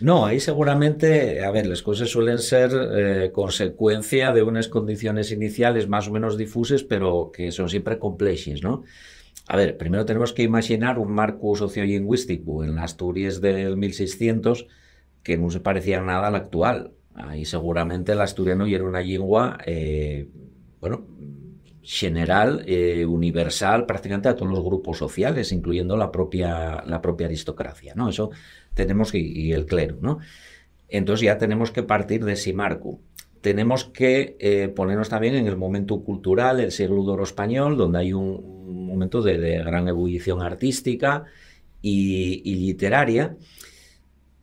No, ahí seguramente, a ver, las cosas suelen ser eh, consecuencia de unas condiciones iniciales más o menos difusas, pero que son siempre complejas, ¿no? A ver, primero tenemos que imaginar un marco sociolingüístico en Asturias del 1600 que no se parecía nada al actual. Ahí seguramente el asturiano era una lengua, eh, bueno, general, eh, universal, prácticamente a todos los grupos sociales, incluyendo la propia, la propia aristocracia, ¿no? Eso tenemos y, el clero, ¿no? Entonces ya tenemos que partir de marco. Tenemos que eh, ponernos también en el momento cultural, el siglo de oro español, donde hay un momento de, gran ebullición artística y, literaria,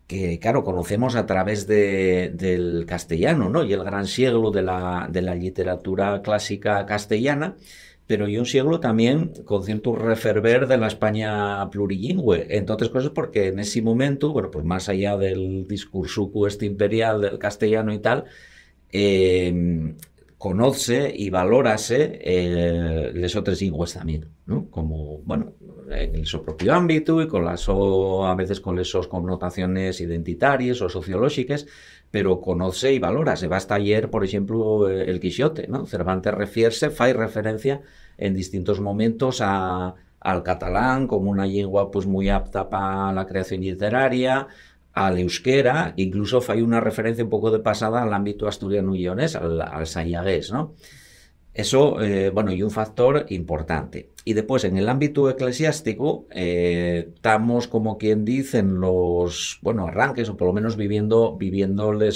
que claro, conocemos a través del castellano, ¿no? Y el gran siglo de la literatura clásica castellana pero y un siglo también con cierto referver de la España plurilingüe, entonces otras cosas porque en ese momento, bueno, pues más allá del discurso cueste imperial del castellano y tal, em, conoce y valórase eh, las otras lenguas también, ¿no? Como, bueno, en su propio ámbito y con las, a veces con esas connotaciones identitarias o sociológicas, pero conoce y valora. Se basta ayer, por ejemplo, eh, el Quijote. ¿no? Cervantes refiere, hay referencia en distintos momentos a, al catalán como una lengua pues, muy apta para la creación literaria, al euskera, incluso hay una referencia un poco de pasada al ámbito asturiano y al, al ¿no? Eso, eh, bueno, y un factor importante. Y después, en el ámbito eclesiástico, eh, estamos, como quien dice, en los, bueno, arranques, o por lo menos viviendo,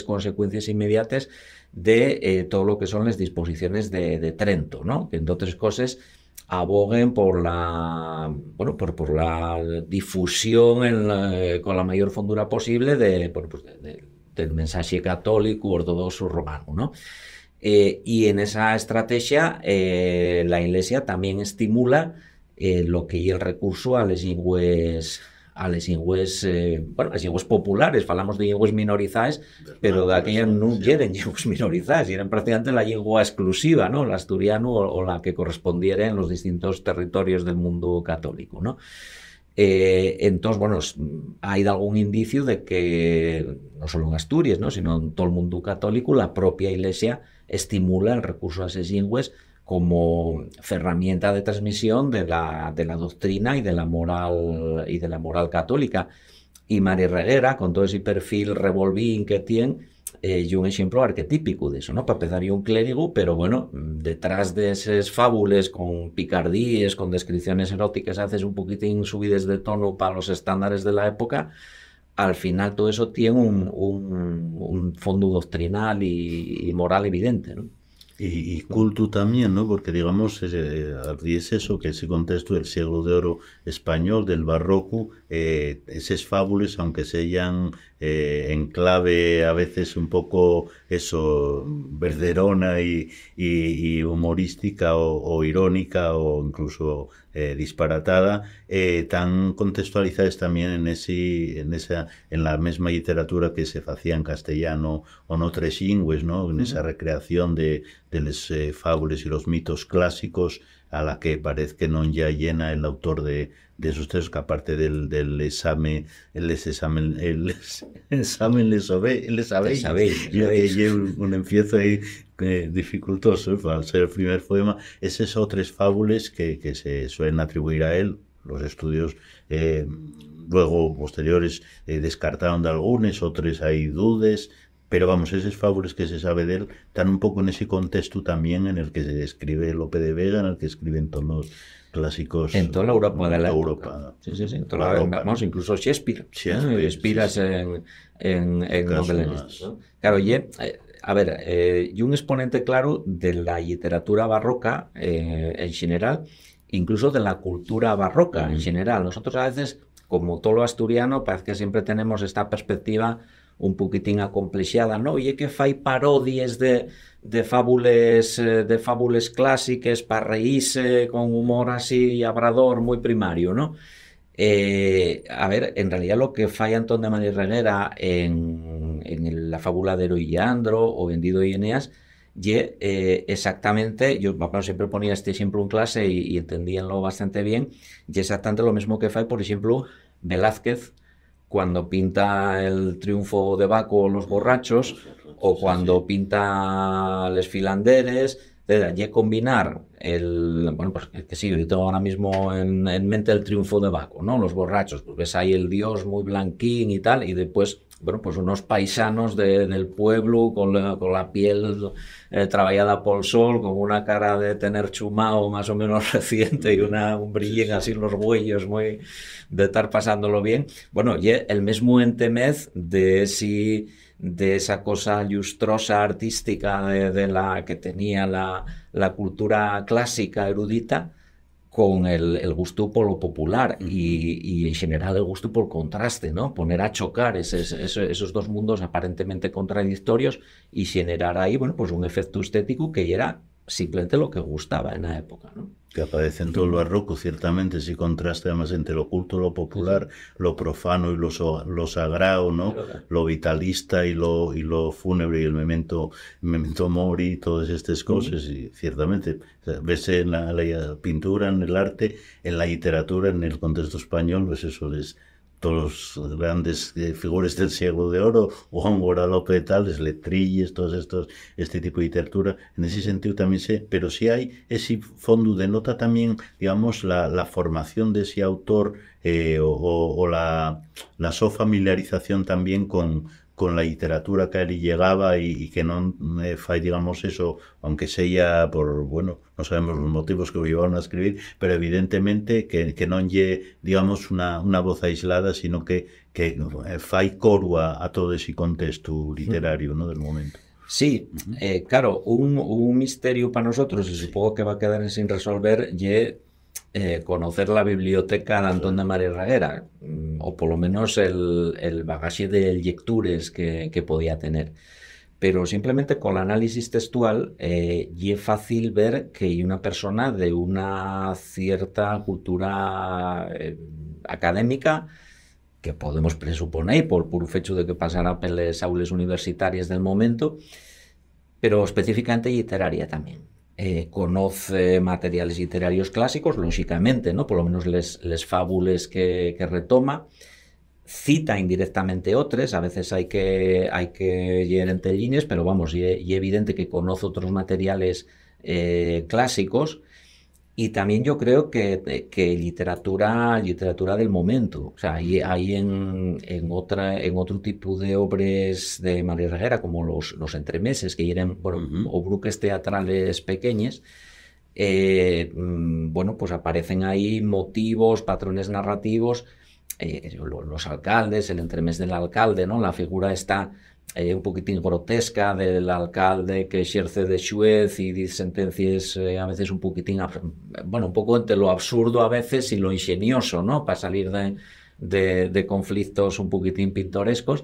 consecuencias inmediatas de eh, todo lo que son las disposiciones de, Trento, ¿no? Que, entre otras cosas, aboguen por la, bueno, por, la difusión con la mayor fondura posible pues, del mensaje católico ortodoxo romano, ¿no? Eh, y en esa estrategia, eh, la Iglesia también estimula eh, lo que es el recurso a las lenguas a bueno, populares, hablamos de lenguas minorizadas, pero de aquellas no quieren lenguas minorizadas, eran prácticamente la lengua exclusiva, ¿no? El asturiano o, la que correspondiera en los distintos territorios del mundo católico, ¿no? entonces, bueno, hay algún indicio de que, no solo en Asturias, ¿no? sino en todo el mundo católico, la propia Iglesia estimula el recurso a Sesingües como herramienta de transmisión de la, doctrina y de la moral y de la moral católica. Y María Reguera, con todo ese perfil revolvín que tiene, eh, y un ejemplo arquetípico de eso, ¿no? Para empezar, yo un clérigo, pero bueno, detrás de esas fábulas con picardías, con descripciones eróticas, haces un poquitín subidas de tono para los estándares de la época, al final todo eso tiene un, un, fondo doctrinal y, moral evidente, Y, culto también, ¿no? Porque digamos, eh, eh, es eso, que ese contexto del siglo de oro español, del barroco, eh, Esas fábulas, aunque sean eh, en clave a veces un poco eso, verderona y, humorística o, irónica o incluso eh, disparatada, eh, tan contextualizadas también en, ese, en, esa, en la misma literatura que se hacía en castellano o en otras ¿no? en esa recreación de, de fábulas y los mitos clásicos a la que parece que no ya llena el autor de, de esos tres, que aparte del, del examen, el examen, el examen les sabéis, les sabéis, un empiezo ahí dificultoso ¿eh? ...al ser el primer poema, es esos tres fábules que, que se suelen atribuir a él, los estudios eh, luego posteriores eh, descartaron de algunos, otros hay dudas, pero vamos, esas fábulas que se sabe de él están un poco en ese contexto también en el que se escribe Lope de Vega, en el que escriben todos los clásicos. En toda Europa de la Europa. Sí, sí, sí. incluso Shakespeare. Shakespeare, en, en, en novelas. Claro, oye, eh, a ver, eh, y un exponente claro de la literatura barroca eh, en general, incluso de la cultura barroca en general. Nosotros a veces, como todo lo asturiano, parece que siempre tenemos esta perspectiva un poquitín acomplejada, ¿no? Oye, que fai parodies de de fábules, eh, de fábules clásicas para reírse con humor así abrador muy primario, ¿no? Eh, a ver, en realidad lo que falla Antón de Herrera en, en la fábula de Leandro o vendido y Eneas, y eh, exactamente, yo siempre ponía este siempre en clase y, entendíanlo bastante bien, y exactamente lo mismo que falla por ejemplo, Velázquez cuando pinta el triunfo de Baco los borrachos o cuando pinta los filanderes, y combinar el, bueno, pues que sí, yo tengo ahora mismo en, mente el triunfo de Baco, ¿no? Los borrachos, pues ves ahí el dios muy blanquín y tal, y después bueno, pues unos paisanos de, del pueblo con la, con la piel eh, trabajada por el sol, con una cara de tener chumao más o menos reciente y una, un brillín así en los huellos muy de estar pasándolo bien. Bueno, y el mismo entemez de si de esa cosa lustrosa artística de, de la que tenía la, la cultura clásica erudita, con el, gusto por lo popular y, y, en general el gusto por contraste, ¿no? Poner a chocar esos, dos mundos aparentemente contradictorios y generar ahí, bueno, pues un efecto estético que era simplemente lo que gustaba en la época. ¿no? Que aparece en todo el barroco, ciertamente, si contraste además entre lo culto, lo popular, lo profano y lo, lo sagrado, ¿no? lo vitalista y lo, y lo fúnebre y el memento, mori y todas estas cosas. Y ciertamente, ves en la, la, pintura, en el arte, en la literatura, en el contexto español, pues eso es todos los grandes eh, del siglo de oro, Juan Guadalupe de Tales, Letrilles, todos estos, este tipo de literatura, en ese sentido también sé, pero si sí hay ese fondo, nota también, digamos, la, formación de ese autor eh, o, o la, la, so familiarización también con, con la literatura que ali llegaba e, y que non eh, fai, digamos, eso, aunque sea por, bueno, non sabemos os motivos que lo llevaron a escribir, pero evidentemente que, que non lle, digamos, unha, unha voz aislada, sino que, que eh, fai coro a, a todo ese contexto literario ¿no? del momento. Sí, eh, claro, un, un misterio para nosotros, y supongo que va a quedar sin resolver, lle Eh, conocer la biblioteca de Antón de María Raguera, mm, o por lo menos el, el bagaje de lectures que, que, podía tener. Pero simplemente con el análisis textual eh, y es fácil ver que hay una persona de una cierta cultura eh, académica que podemos presuponer por puro fecho de que pasara por las aulas universitarias del momento, pero específicamente literaria también. Eh, conoce materiales literarios clásicos, lógicamente, por lo menos les, les fábules que, retoma, cita indirectamente otros, a veces hay que, hay que entre líneas, pero vamos, y, evidente que conoce otros materiales eh, clásicos, y también yo creo que, eh, que literatura, literatura del momento. O sea, hay, hay en, en, otra, en otro tipo de obras de María Herrera, como los, los entremeses, que eran bueno, o bruques teatrales pequeños, eh, mm, bueno, pues aparecen ahí motivos, patrones narrativos, eh, los, alcaldes, el entremés del alcalde, ¿no? La figura está eh, un poquitín grotesca del alcalde que ejerce de juez y dice sentencias eh, a veces un poquitín, bueno, un poco entre lo absurdo a veces y lo ingenioso, ¿no? Para salir de, conflictos un poquitín pintorescos.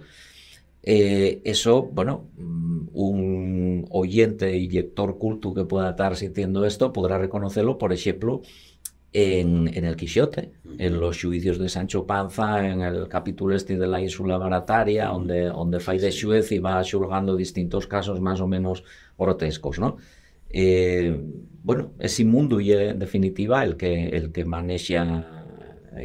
Eh, eso, bueno, mm, un oyente y lector culto que pueda estar sintiendo esto podrá reconocerlo, por ejemplo, en, el Quijote, en los juicios de Sancho Panza, en el capítulo este de la isla barataria, donde, donde Fay de Suez va surgando distintos casos más o menos grotescos, ¿no? Eh, bueno, es inmundo y en definitiva el que, el que maneja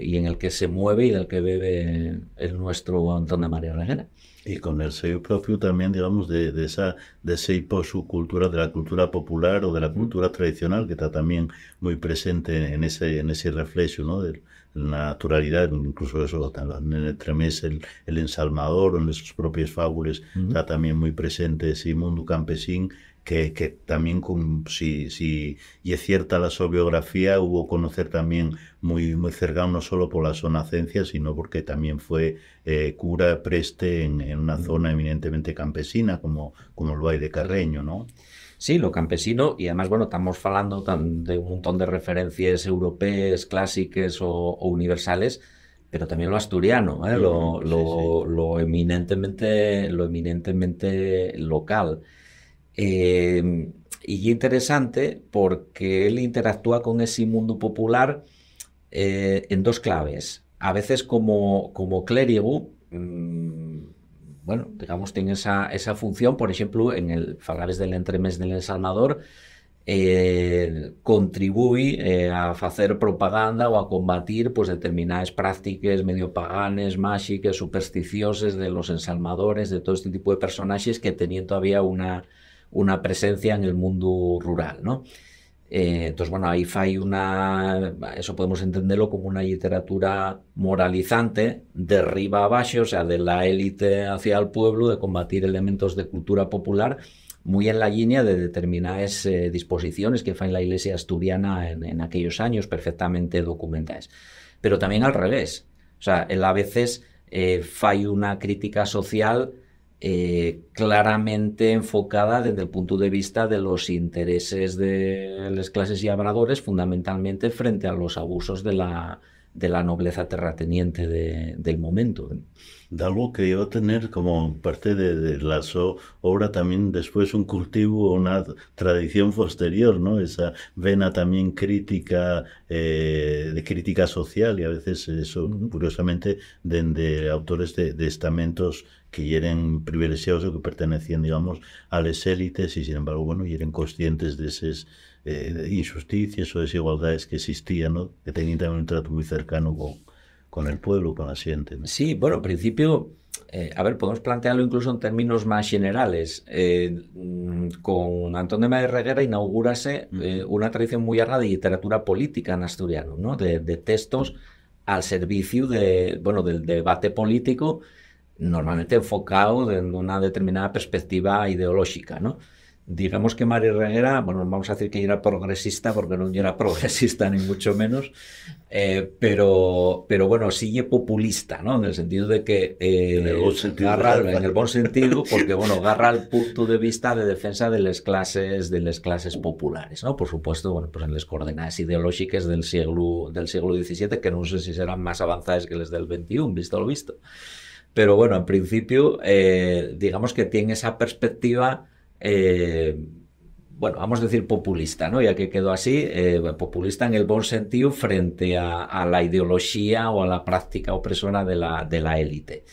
y en el que se mueve y del que bebe el nuestro Antonio de María Regena. Y con el sello propio también, digamos, de, esa de ese hipo cultura de la cultura popular o de la cultura tradicional, que está también muy presente en ese, en ese reflejo, ¿no? De la naturalidad, incluso eso, en el tremés, el, ensalmador, en sus propias fábulas, está también muy presente ese mundo campesín, que, que también, si, si y es cierta la sobiografía hubo conocer también muy, muy cercano, no solo por la zonacencia, sino porque también fue eh, cura preste en, una zona eminentemente campesina, como, como el Valle de Carreño, ¿no? Sí, lo campesino, y además, bueno, estamos hablando de un montón de referencias europeas, clásicas o, universales, pero también lo asturiano, ¿eh? lo, lo, eminentemente, lo eminentemente local. Eh, y interesante porque él interactúa con ese mundo popular eh, en dos claves. A veces como, como clérigo, mm, bueno, digamos, tiene esa, esa, función, por ejemplo, en el Falares del Entremés del Ensalmador, eh, contribuye eh, a hacer propaganda o a combatir pues, determinadas prácticas medio paganes, mágicas, supersticiosas de los ensalmadores, de todo este tipo de personajes que tenían todavía una, una presencia en el mundo rural, ¿no? Eh, entonces, bueno, ahí hay una, eso podemos entenderlo como una literatura moralizante de arriba a abajo, o sea, de la élite hacia el pueblo, de combatir elementos de cultura popular, muy en la línea de determinadas eh, disposiciones que fue en la Iglesia asturiana en, aquellos años, perfectamente documentadas. Pero también al revés, o sea, a veces eh, una crítica social eh, claramente enfocada desde el punto de vista de los intereses de las clases y abradores fundamentalmente frente a los abusos de la, de la nobleza terrateniente del momento. De algo que iba a tener como parte de, la obra también después un cultivo, una tradición posterior, ¿no? Esa vena también crítica, eh, de crítica social y a veces eso, curiosamente, de, autores de, estamentos que eran privilegiados o que pertenecían, digamos, a las élites y sin embargo, bueno, y eran conscientes de esas eh, injusticias o desigualdades que existían, que tenían también un trato muy cercano con, el pueblo, con la gente. Sí, bueno, al principio, eh, a ver, podemos plantearlo incluso en términos más generales. Eh, mm, con Antonio de Reguera inaugurase una tradición muy larga de literatura política en asturiano, ¿no? de, de textos al servicio de, bueno, del debate político, normalmente enfocado en una determinada perspectiva ideológica. ¿no? digamos que María Reguera, bueno, vamos a decir que era progresista, porque no era progresista ni mucho menos, eh, pero, pero bueno, sigue populista, ¿no? En el sentido de que eh, en, el buen sentido, en el buen sentido, porque bueno, agarra el punto de vista de defensa de las clases, de las clases populares, ¿no? Por supuesto, bueno, pues en las coordenadas ideológicas del siglo, del siglo XVII, que no sé si serán más avanzadas que las del XXI, visto lo visto. Pero bueno, en principio, eh, digamos que tiene esa perspectiva eh, bueno, vamos a decir populista, ¿no? ya que quedó así, eh, populista en el buen sentido frente a, la ideología o a la práctica opresora de la, de la élite.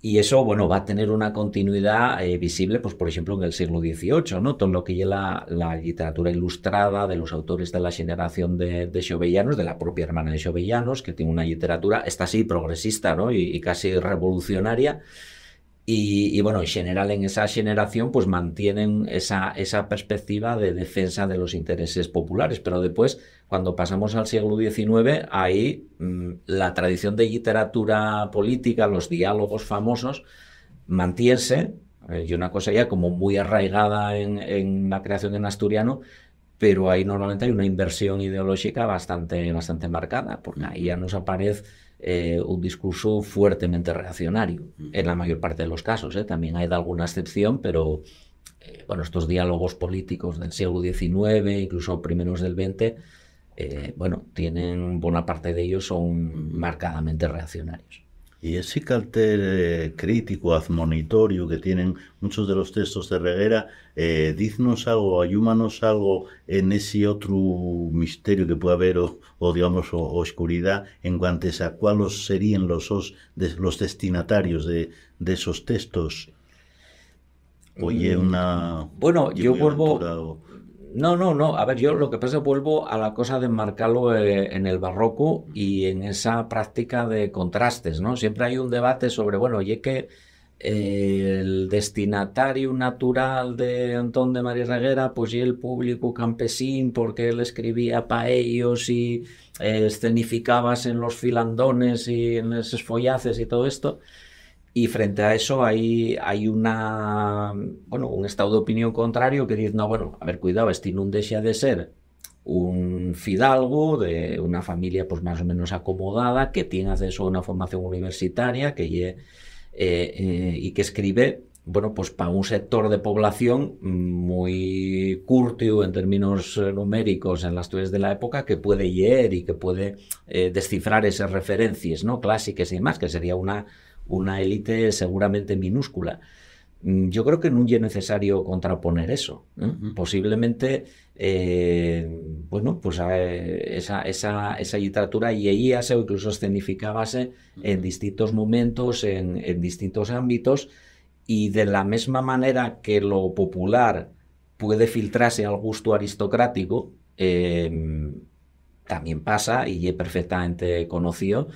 Y eso, bueno, va a tener una continuidad eh, visible, pues por ejemplo, en el siglo XVIII, ¿no? Todo lo que lleva la, literatura ilustrada de los autores de la generación de, de de la propia hermana de Xovellanos, que tiene una literatura, está así, progresista, ¿no? y casi revolucionaria. Y, y, bueno, en general en esa generación pues mantienen esa, esa perspectiva de defensa de los intereses populares, pero después cuando pasamos al siglo XIX, ahí mm, la tradición de literatura política, los diálogos famosos, mantiense, y una cosa ya como muy arraigada en, en la creación en asturiano, pero ahí normalmente hay una inversión ideológica bastante, bastante marcada, porque ahí ya nos aparece eh, un discurso fuertemente reaccionario, en la mayor parte de los casos. ¿eh? También hay alguna excepción, pero eh, bueno, estos diálogos políticos del siglo XIX, incluso primeros del XX, bueno, tienen buena parte de ellos son marcadamente reaccionarios. Y ese carácter eh, crítico, admonitorio que tienen muchos de los textos de Reguera, eh, diznos algo, ayúmanos algo en ese otro misterio que puede haber, o, digamos, oscuridad, en cuanto a cuáles serían los, los destinatarios de, de esos textos. Oye, mm. una. Bueno, yo vuelvo. No, no, no. A ver, yo lo que pasa es vuelvo a la cosa de enmarcarlo eh, en el barroco y en esa práctica de contrastes, ¿no? Siempre hay un debate sobre, bueno, y es que eh, el destinatario natural de Antón de María Reguera, pues y el público campesín, porque él escribía para ellos y eh, escenificabas en los filandones y en los follaces y todo esto. Y frente a eso hay, hay una, bueno, un estado de opinión contrario que dice, no, bueno, a ver, cuidado, este no deja de ser un fidalgo de una familia pues más o menos acomodada que tiene acceso a una formación universitaria que eh, eh, y que escribe, bueno, pues para un sector de población muy curtio en términos eh, numéricos en las teorías de la época que puede leer y que puede descifrar esas referencias, ¿no? Clásicas y demás, que sería una una élite seguramente minúscula. Mm, yo creo que no es necesario contraponer eso. ¿eh? Posiblemente, eh, bueno, pues eh, esa, literatura ...lleguíase o incluso escenificábase en distintos momentos, en, distintos ámbitos, y de la misma manera que lo popular puede filtrarse al gusto aristocrático, em, también pasa, y es perfectamente conocido,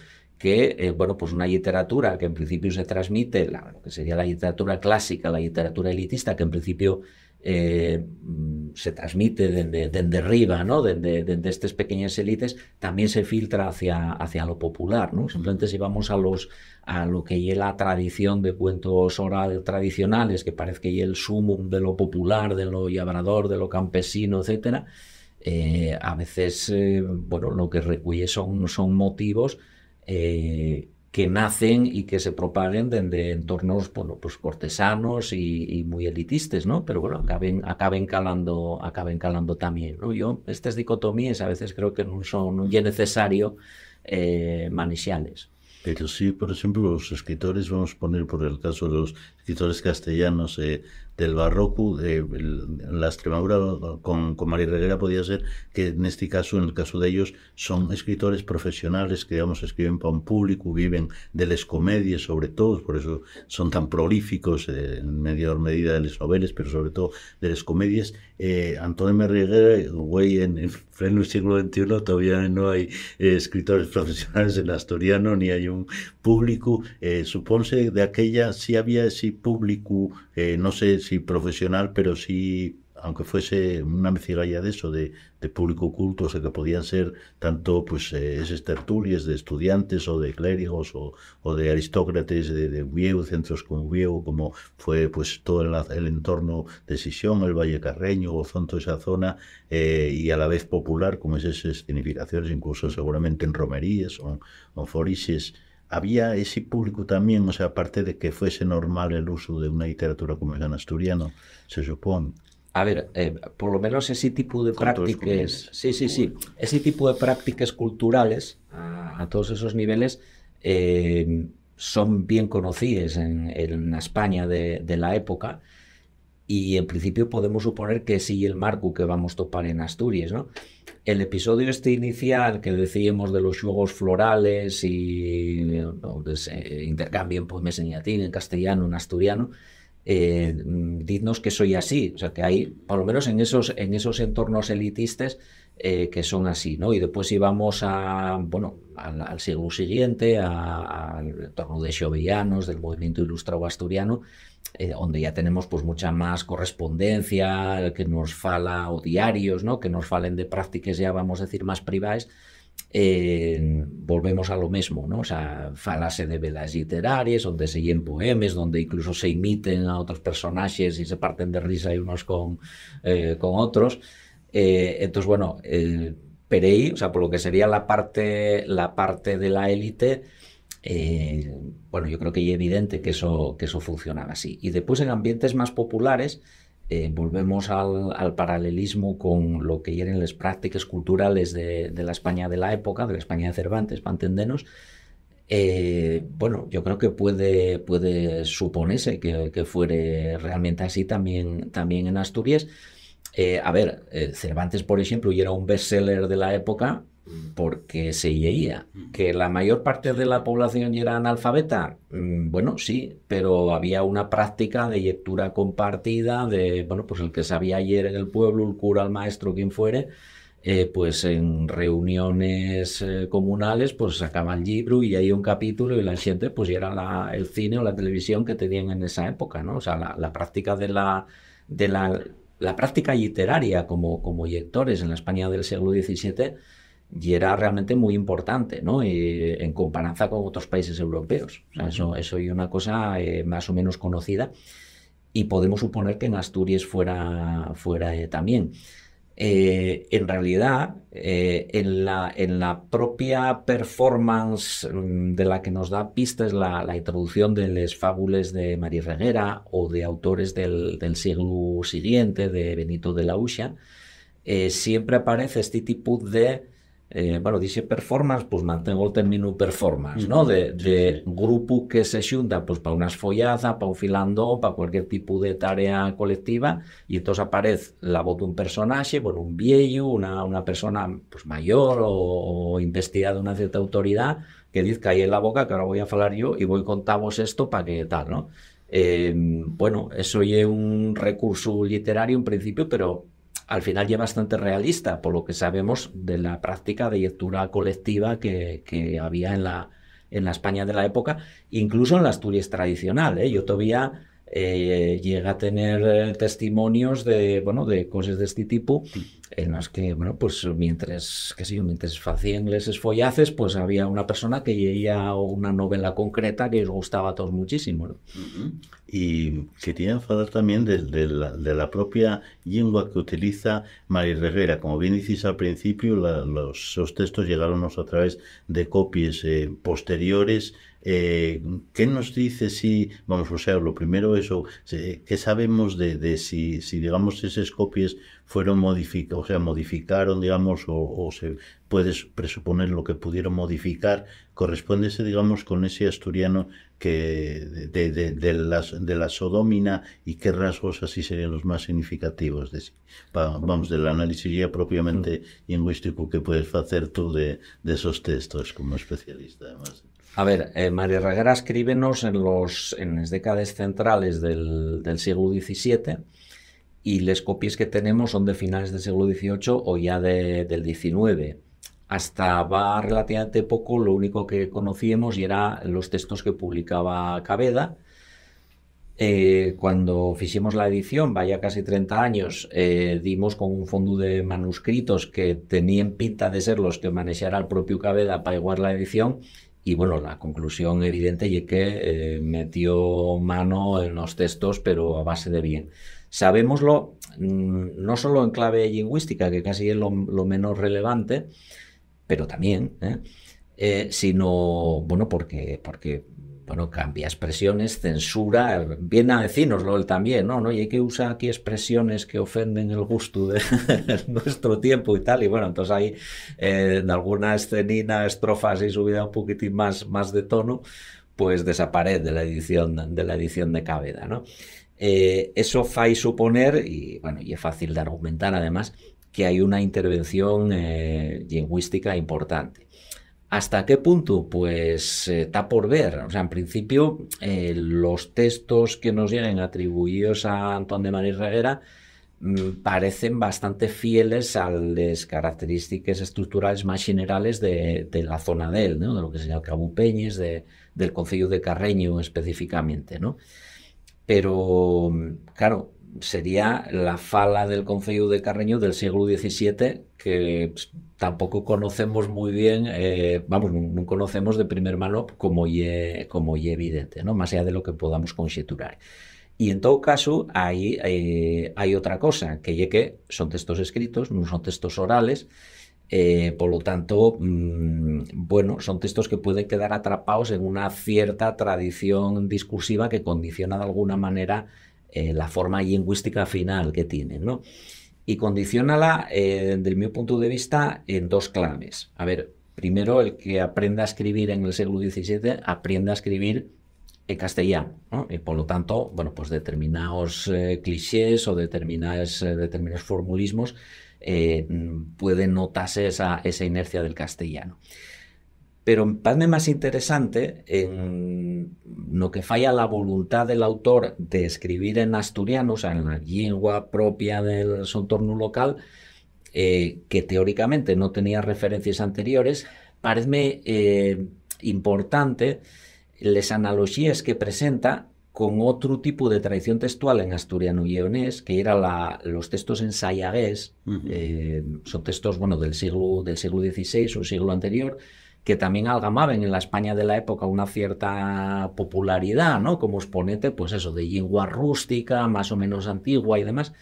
que, eh, bueno, pues una literatura que en principio se transmite, la, lo que sería la literatura clásica, la literatura elitista, que en principio eh, mm, se transmite desde, arriba, ¿no? Desde, estas pequeñas élites, también se filtra hacia, hacia lo popular, ¿no? Simplemente si vamos a, los, a lo que es la tradición de cuentos orales tradicionales, que parece que es el sumum de lo popular, de lo llamador, de lo campesino, etcétera, eh, a veces, bueno, lo que recuye son, son motivos eh, que nacen y que se propaguen desde entornos pues cortesanos y, muy elitistas, ¿no? Pero bueno, acaben, acaben, calando, acaben calando también, Yo, estas dicotomías a veces creo que no son ya necesario eh, Pero sí, por ejemplo, los escritores, vamos a poner por el caso de los escritores castellanos, eh, del barroco, de la Extremadura con, María Reguera podía ser que en este caso, en el caso de ellos, son escritores profesionales que, digamos, escriben para un público, viven de las comedias sobre todo, por eso son tan prolíficos eh, en medida de las novelas, pero sobre todo de las comedias, eh, Antonio Merriguer, güey, en, el siglo XXI todavía no hay eh, escritores profesionales en asturiano, ni hay un público. Eh, de aquella sí había ese público, eh, no sé si profesional, pero sí aunque fuese una mecigalla de eso, de, público culto, o sea, que podían ser tanto pues eh, esas tertulias de estudiantes o de clérigos o, de aristócratas de, de centros como viejo, como fue pues todo el, entorno de Sisión, el Valle Carreño, o zontos esa zona, eh, y a la vez popular, como esas significaciones, incluso seguramente en romerías o, en forises, había ese público también, o sea, aparte de que fuese normal el uso de una literatura como el asturiano, se supone. A ver, eh, por lo menos ese tipo de prácticas, sí, sí, sí, ese tipo de prácticas culturales ah. a todos esos niveles eh, son bien conocidas en, España de, la época y en principio podemos suponer que sí el marco que vamos a topar en Asturias, ¿no? El episodio este inicial que decíamos de los juegos florales y no, pues eh, intercambio en poemas en latín, en castellano, en asturiano, eh, que soy así. O sea, que hay, por lo menos en esos, en esos entornos elitistas, eh, que son así, ¿no? Y después íbamos a, bueno, al, siglo siguiente, al entorno de Xovellanos, del movimiento ilustrado asturiano, eh, donde ya tenemos pues mucha más correspondencia, que nos fala, o diarios, ¿no? Que nos falen de prácticas ya, vamos a decir, más privadas, volvemos a lo mismo, ¿no? O sea, falase de velas literarias, donde se leen poemas, donde incluso se imiten a otros personajes y se parten de risa unos con, eh, con otros. Eh, entonces, bueno, eh, Perey, o sea, por lo que sería la parte, la parte de la élite, bueno, yo creo que es evidente que eso, que eso funcionaba así. Y después en ambientes más populares, eh, volvemos al, paralelismo con lo que eran las prácticas culturales de, la España de la época, de la España de Cervantes, para entendernos, eh, bueno, yo creo que puede, puede suponerse que, que fuere realmente así también, también en Asturias. Eh, a ver, Cervantes, por ejemplo, y era un bestseller de la época, porque se leía. Que la mayor parte de la población era analfabeta, mm, bueno, sí, pero había una práctica de lectura compartida, de, bueno, pues el que sabía ayer en el pueblo, el cura, el maestro, quien fuere, eh, pues en reuniones eh, comunales, pues sacaban el libro y ahí un capítulo y la gente, pues era el cine o la televisión que tenían en esa época, ¿no? O sea, la, la práctica de la... De la, la práctica literaria como, como lectores en la España del siglo XVII y era realmente muy importante, ¿no? Eh, en comparanza con otros países europeos. eso, es una cosa eh, más o menos conocida. Y podemos suponer que en Asturias fuera, fuera eh, también. en realidad, en, la, en la propia performance mm, de la que nos da pistas la, introducción de las Fábules de María Reguera o de autores del, siglo siguiente, de Benito de la Uxa, siempre aparece este tipo de eh, bueno, dice performance, pues mantengo el término performance, ¿no? De, grupo que se junta pues, para unas folladas, para un filando, para cualquier tipo de tarea colectiva, y entonces aparece la voz de un personaje, bueno, un viejo, una, una persona pues, mayor o, investigada de una cierta autoridad, que dice, ahí en la boca, que ahora voy a hablar yo y voy contamos esto para que tal, ¿no? Eh, bueno, eso es un recurso literario en principio, pero al final ya bastante realista, por lo que sabemos de la práctica de lectura colectiva que, había en la, en la España de la época, incluso en la Asturias tradicional. ¿eh? Yo todavía eh, a tener eh, testimonios de, bueno, de cosas de este tipo en las que, bueno, pues mientras, qué sé yo, mientras hacían les follaces, pues había una persona que leía una novela concreta que les gustaba a todos muchísimo. y que Y quería enfadar también de, la, propia lengua que utiliza María Herrera. Como bien decís al principio, los, esos textos llegaron a través de copias eh, posteriores eh, ¿Qué nos dice si, vamos, o sea, lo primero eso, ¿qué sabemos de, si, si, digamos, esas copias fueron modificadas, o sea, modificaron, digamos, o, se puedes presuponer lo que pudieron modificar? ese, digamos, con ese asturiano que de, de, de las, de la sodomina, y qué rasgos así serían los más significativos, de, vamos, del análisis ya propiamente mm. lingüístico que puedes hacer tú de, de esos textos como especialista, además. A ver, eh, María Reguera, escríbenos en, los, en las décadas centrales del, siglo XVII y las copias que tenemos son de finales del siglo XVIII o ya del XIX. Hasta va relativamente poco, lo único que conocíamos y era los textos que publicaba Cabeda. Eh, cuando hicimos la edición, vaya casi 30 años, eh, dimos con un fondo de manuscritos que tenían pinta de ser los que manejara el propio Cabeda para igualar la edición y bueno, la conclusión evidente es que eh, metió mano en los textos, pero a base de bien. Sabemoslo mm, no solo en clave lingüística, que casi es lo, menos relevante, pero también, ¿eh? Eh, sino, bueno, porque, porque bueno, cambia expresiones, censura, viene a decirnoslo él también, ¿no? ¿no? Y hay que usar aquí expresiones que ofenden el gusto de nuestro tiempo y tal, y bueno, entonces ahí eh, en alguna escenina, estrofa así subida un poquitín más, más de tono, pues desaparece de la edición de, la edición de ¿no? Eh, eso fai suponer, y bueno, y es fácil de argumentar además, que hay una intervención eh, lingüística importante. ¿Hasta qué punto? Pues eh, está por ver. O sea, en principio, eh, los textos que nos vienen atribuidos a Antón de María Reguera mm, parecen bastante fieles a las características estructurales más generales de, la zona de él, de lo que señala Cabo Peñes, del concilio de Carreño específicamente. ¿no? Pero, claro, sería la fala del Concello de Carreño del siglo XVII, que pues, tampoco conocemos muy bien, eh, vamos, no conocemos de primer mano como y como evidente, ¿no? más allá de lo que podamos conjeturar. Y en todo caso, hay, eh, hay otra cosa, que que son textos escritos, no son textos orales, eh, por lo tanto, mm, bueno, son textos que pueden quedar atrapados en una cierta tradición discursiva que condiciona de alguna manera eh, la forma lingüística final que tienen, ¿no? Y condicionala, eh, desde mi punto de vista, en dos claves. A ver, primero, el que aprenda a escribir en el siglo XVII, aprenda a escribir en castellano. Y por lo tanto, bueno, pues determinados eh, clichés o determinados, eh, determinados formulismos mm, pueden notarse esa, esa inercia del castellano. Pero me parece más interesante en lo que falla la voluntad del autor de escribir en asturiano, o sea, en la lengua propia del entorno local, eh, que teóricamente no tenía referencias anteriores, parece eh, importante las analogías que presenta con otro tipo de tradición textual en asturiano y leonés, que era los textos ensayagés eh, son textos bueno, del, siglo, del siglo XVI o siglo anterior, que también algamaban en la España de la época una cierta popularidad, ¿no? Como exponente, pues eso, de lengua rústica, más o menos antigua y demás.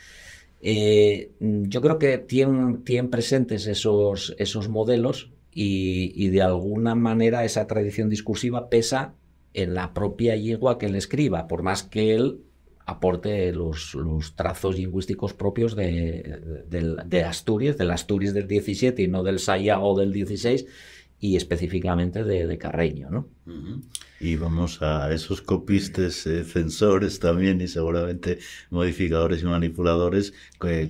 Eh, yo creo que tienen, presentes esos, esos modelos y, de alguna manera esa tradición discursiva pesa en la propia yegua que él escriba, por más que él aporte los, los trazos lingüísticos propios de, de Asturias, del Asturias del 17 y no del Sayago del 16 y específicamente de, Carreño, ¿no? Y vamos a esos copistes, eh, censores también y seguramente modificadores y manipuladores,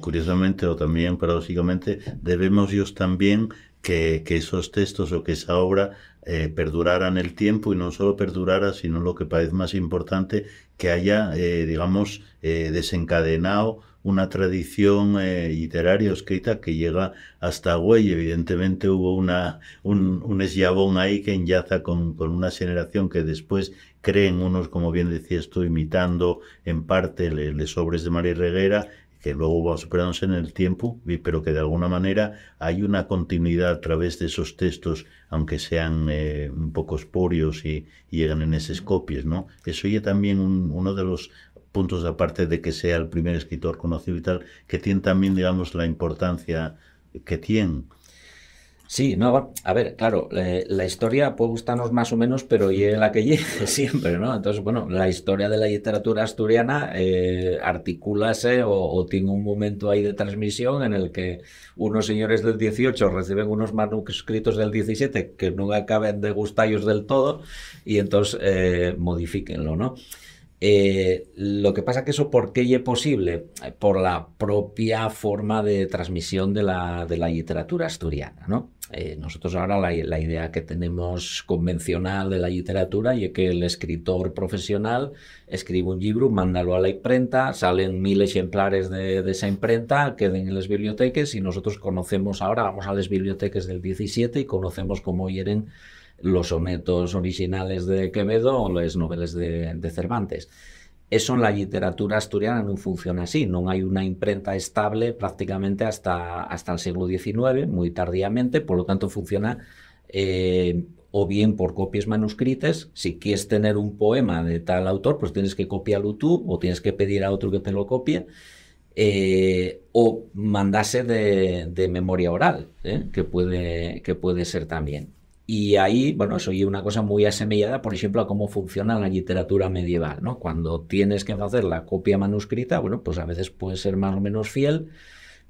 curiosamente o también paradójicamente debemos ellos también que, esos textos o que esa obra eh, perdurara en el tiempo y no solo perdurara, sino lo que parece más importante, que haya, eh, digamos, desencadenado una tradición eh, literaria escrita que llega hasta Güey. Evidentemente hubo una, un, eslabón ahí que enlaza con, con, una generación que después creen unos, como bien decía, estoy imitando en parte las sobres de María Reguera que luego va superándose en el tiempo, pero que de alguna manera hay una continuidad a través de esos textos, aunque sean eh, un poco esporios y, llegan en esas copias, ¿no? Eso ya también un, uno de los puntos aparte de que sea el primer escritor conocido y tal, que tiene también, digamos, la importancia que tiene. Sí, no, a ver, claro, eh, la historia puede gustarnos más o menos, pero y la que llegue siempre, ¿no? Entonces, bueno, la historia de la literatura asturiana eh, articúlase o, tiene un momento ahí de transmisión en el que unos señores del 18 reciben unos manuscritos del 17 que no acaben de gustarlos del todo y entonces modifiquenlo, eh, modifíquenlo, ¿no? Eh, lo que pasa que eso, ¿por qué es posible? Eh, por la propia forma de transmisión de la, de la literatura asturiana, ¿no? Eh, nosotros ahora la, la, idea que tenemos convencional de la literatura y es que el escritor profesional escribe un libro, mándalo a la imprenta, salen mil ejemplares de, de esa imprenta, queden en las bibliotecas y nosotros conocemos ahora, vamos a las bibliotecas del 17 y conocemos cómo hieren los sonetos originales de Quevedo o las novelas de, Cervantes. Eso en la literatura asturiana no funciona así, no hay una imprenta estable prácticamente hasta, hasta el siglo XIX, muy tardíamente, por lo tanto funciona eh, o bien por copias manuscritas. Si quieres tener un poema de tal autor, pues tienes que copiarlo tú o tienes que pedir a otro que te lo copie. Eh, o mandarse de, memoria oral, eh, que, puede, que puede ser también. Y ahí, bueno, soy una cosa muy asemillada, por ejemplo, a cómo funciona la literatura medieval, ¿no? Cuando tienes que hacer la copia manuscrita, bueno, pues a veces puede ser más o menos fiel,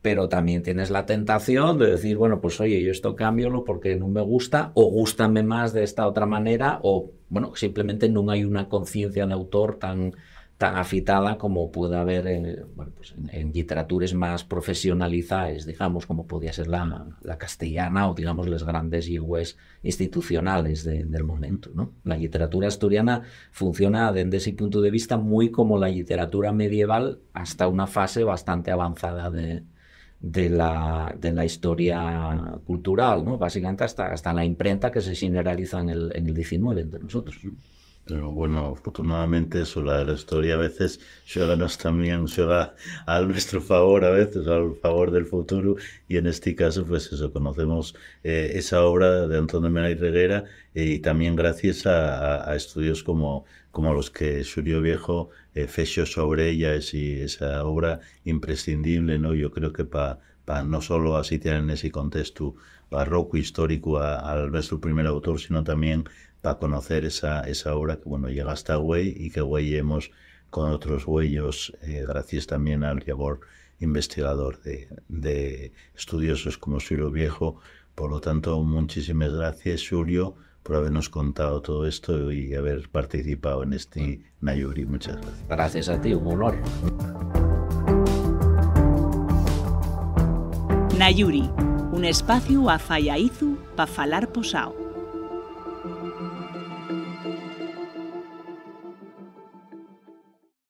pero también tienes la tentación de decir, bueno, pues oye, yo esto cámbialo porque no me gusta, o gustame más de esta otra manera, o bueno, simplemente no hay una conciencia de autor tan, tan afitada como puede haber pues en, literaturas más profesionalizadas, digamos, como podía ser la, castellana o, digamos, las grandes yigües institucionales del momento. ¿no? La literatura asturiana funciona desde ese punto de vista muy como la literatura medieval hasta una fase bastante avanzada de, la, historia cultural, ¿no? básicamente hasta, la imprenta que se generaliza en el, XIX entre nosotros bueno, afortunadamente eso, la, historia a veces nos también, llega a nuestro favor, a veces al favor del futuro, y en este caso, pues eso, conocemos eh, esa obra de Antonio Mena y Reguera, eh, y también gracias a, estudios como, como los que Surio Viejo eh, fechó sobre ella, y esa obra imprescindible, ¿no? Yo creo que para no solo así tener ese contexto barroco histórico al a nuestro primer autor, sino también para conocer esa, esa obra que bueno llega hasta Güey y que huellemos con otros huellos, eh, gracias también al labor investigador de, estudiosos como Silvio Viejo. Por lo tanto, muchísimas gracias, Julio, por habernos contado todo esto y haber participado en este Nayuri. Muchas gracias. Gracias a ti, un honor. Nayuri, un espacio a Fayaizu para falar posao.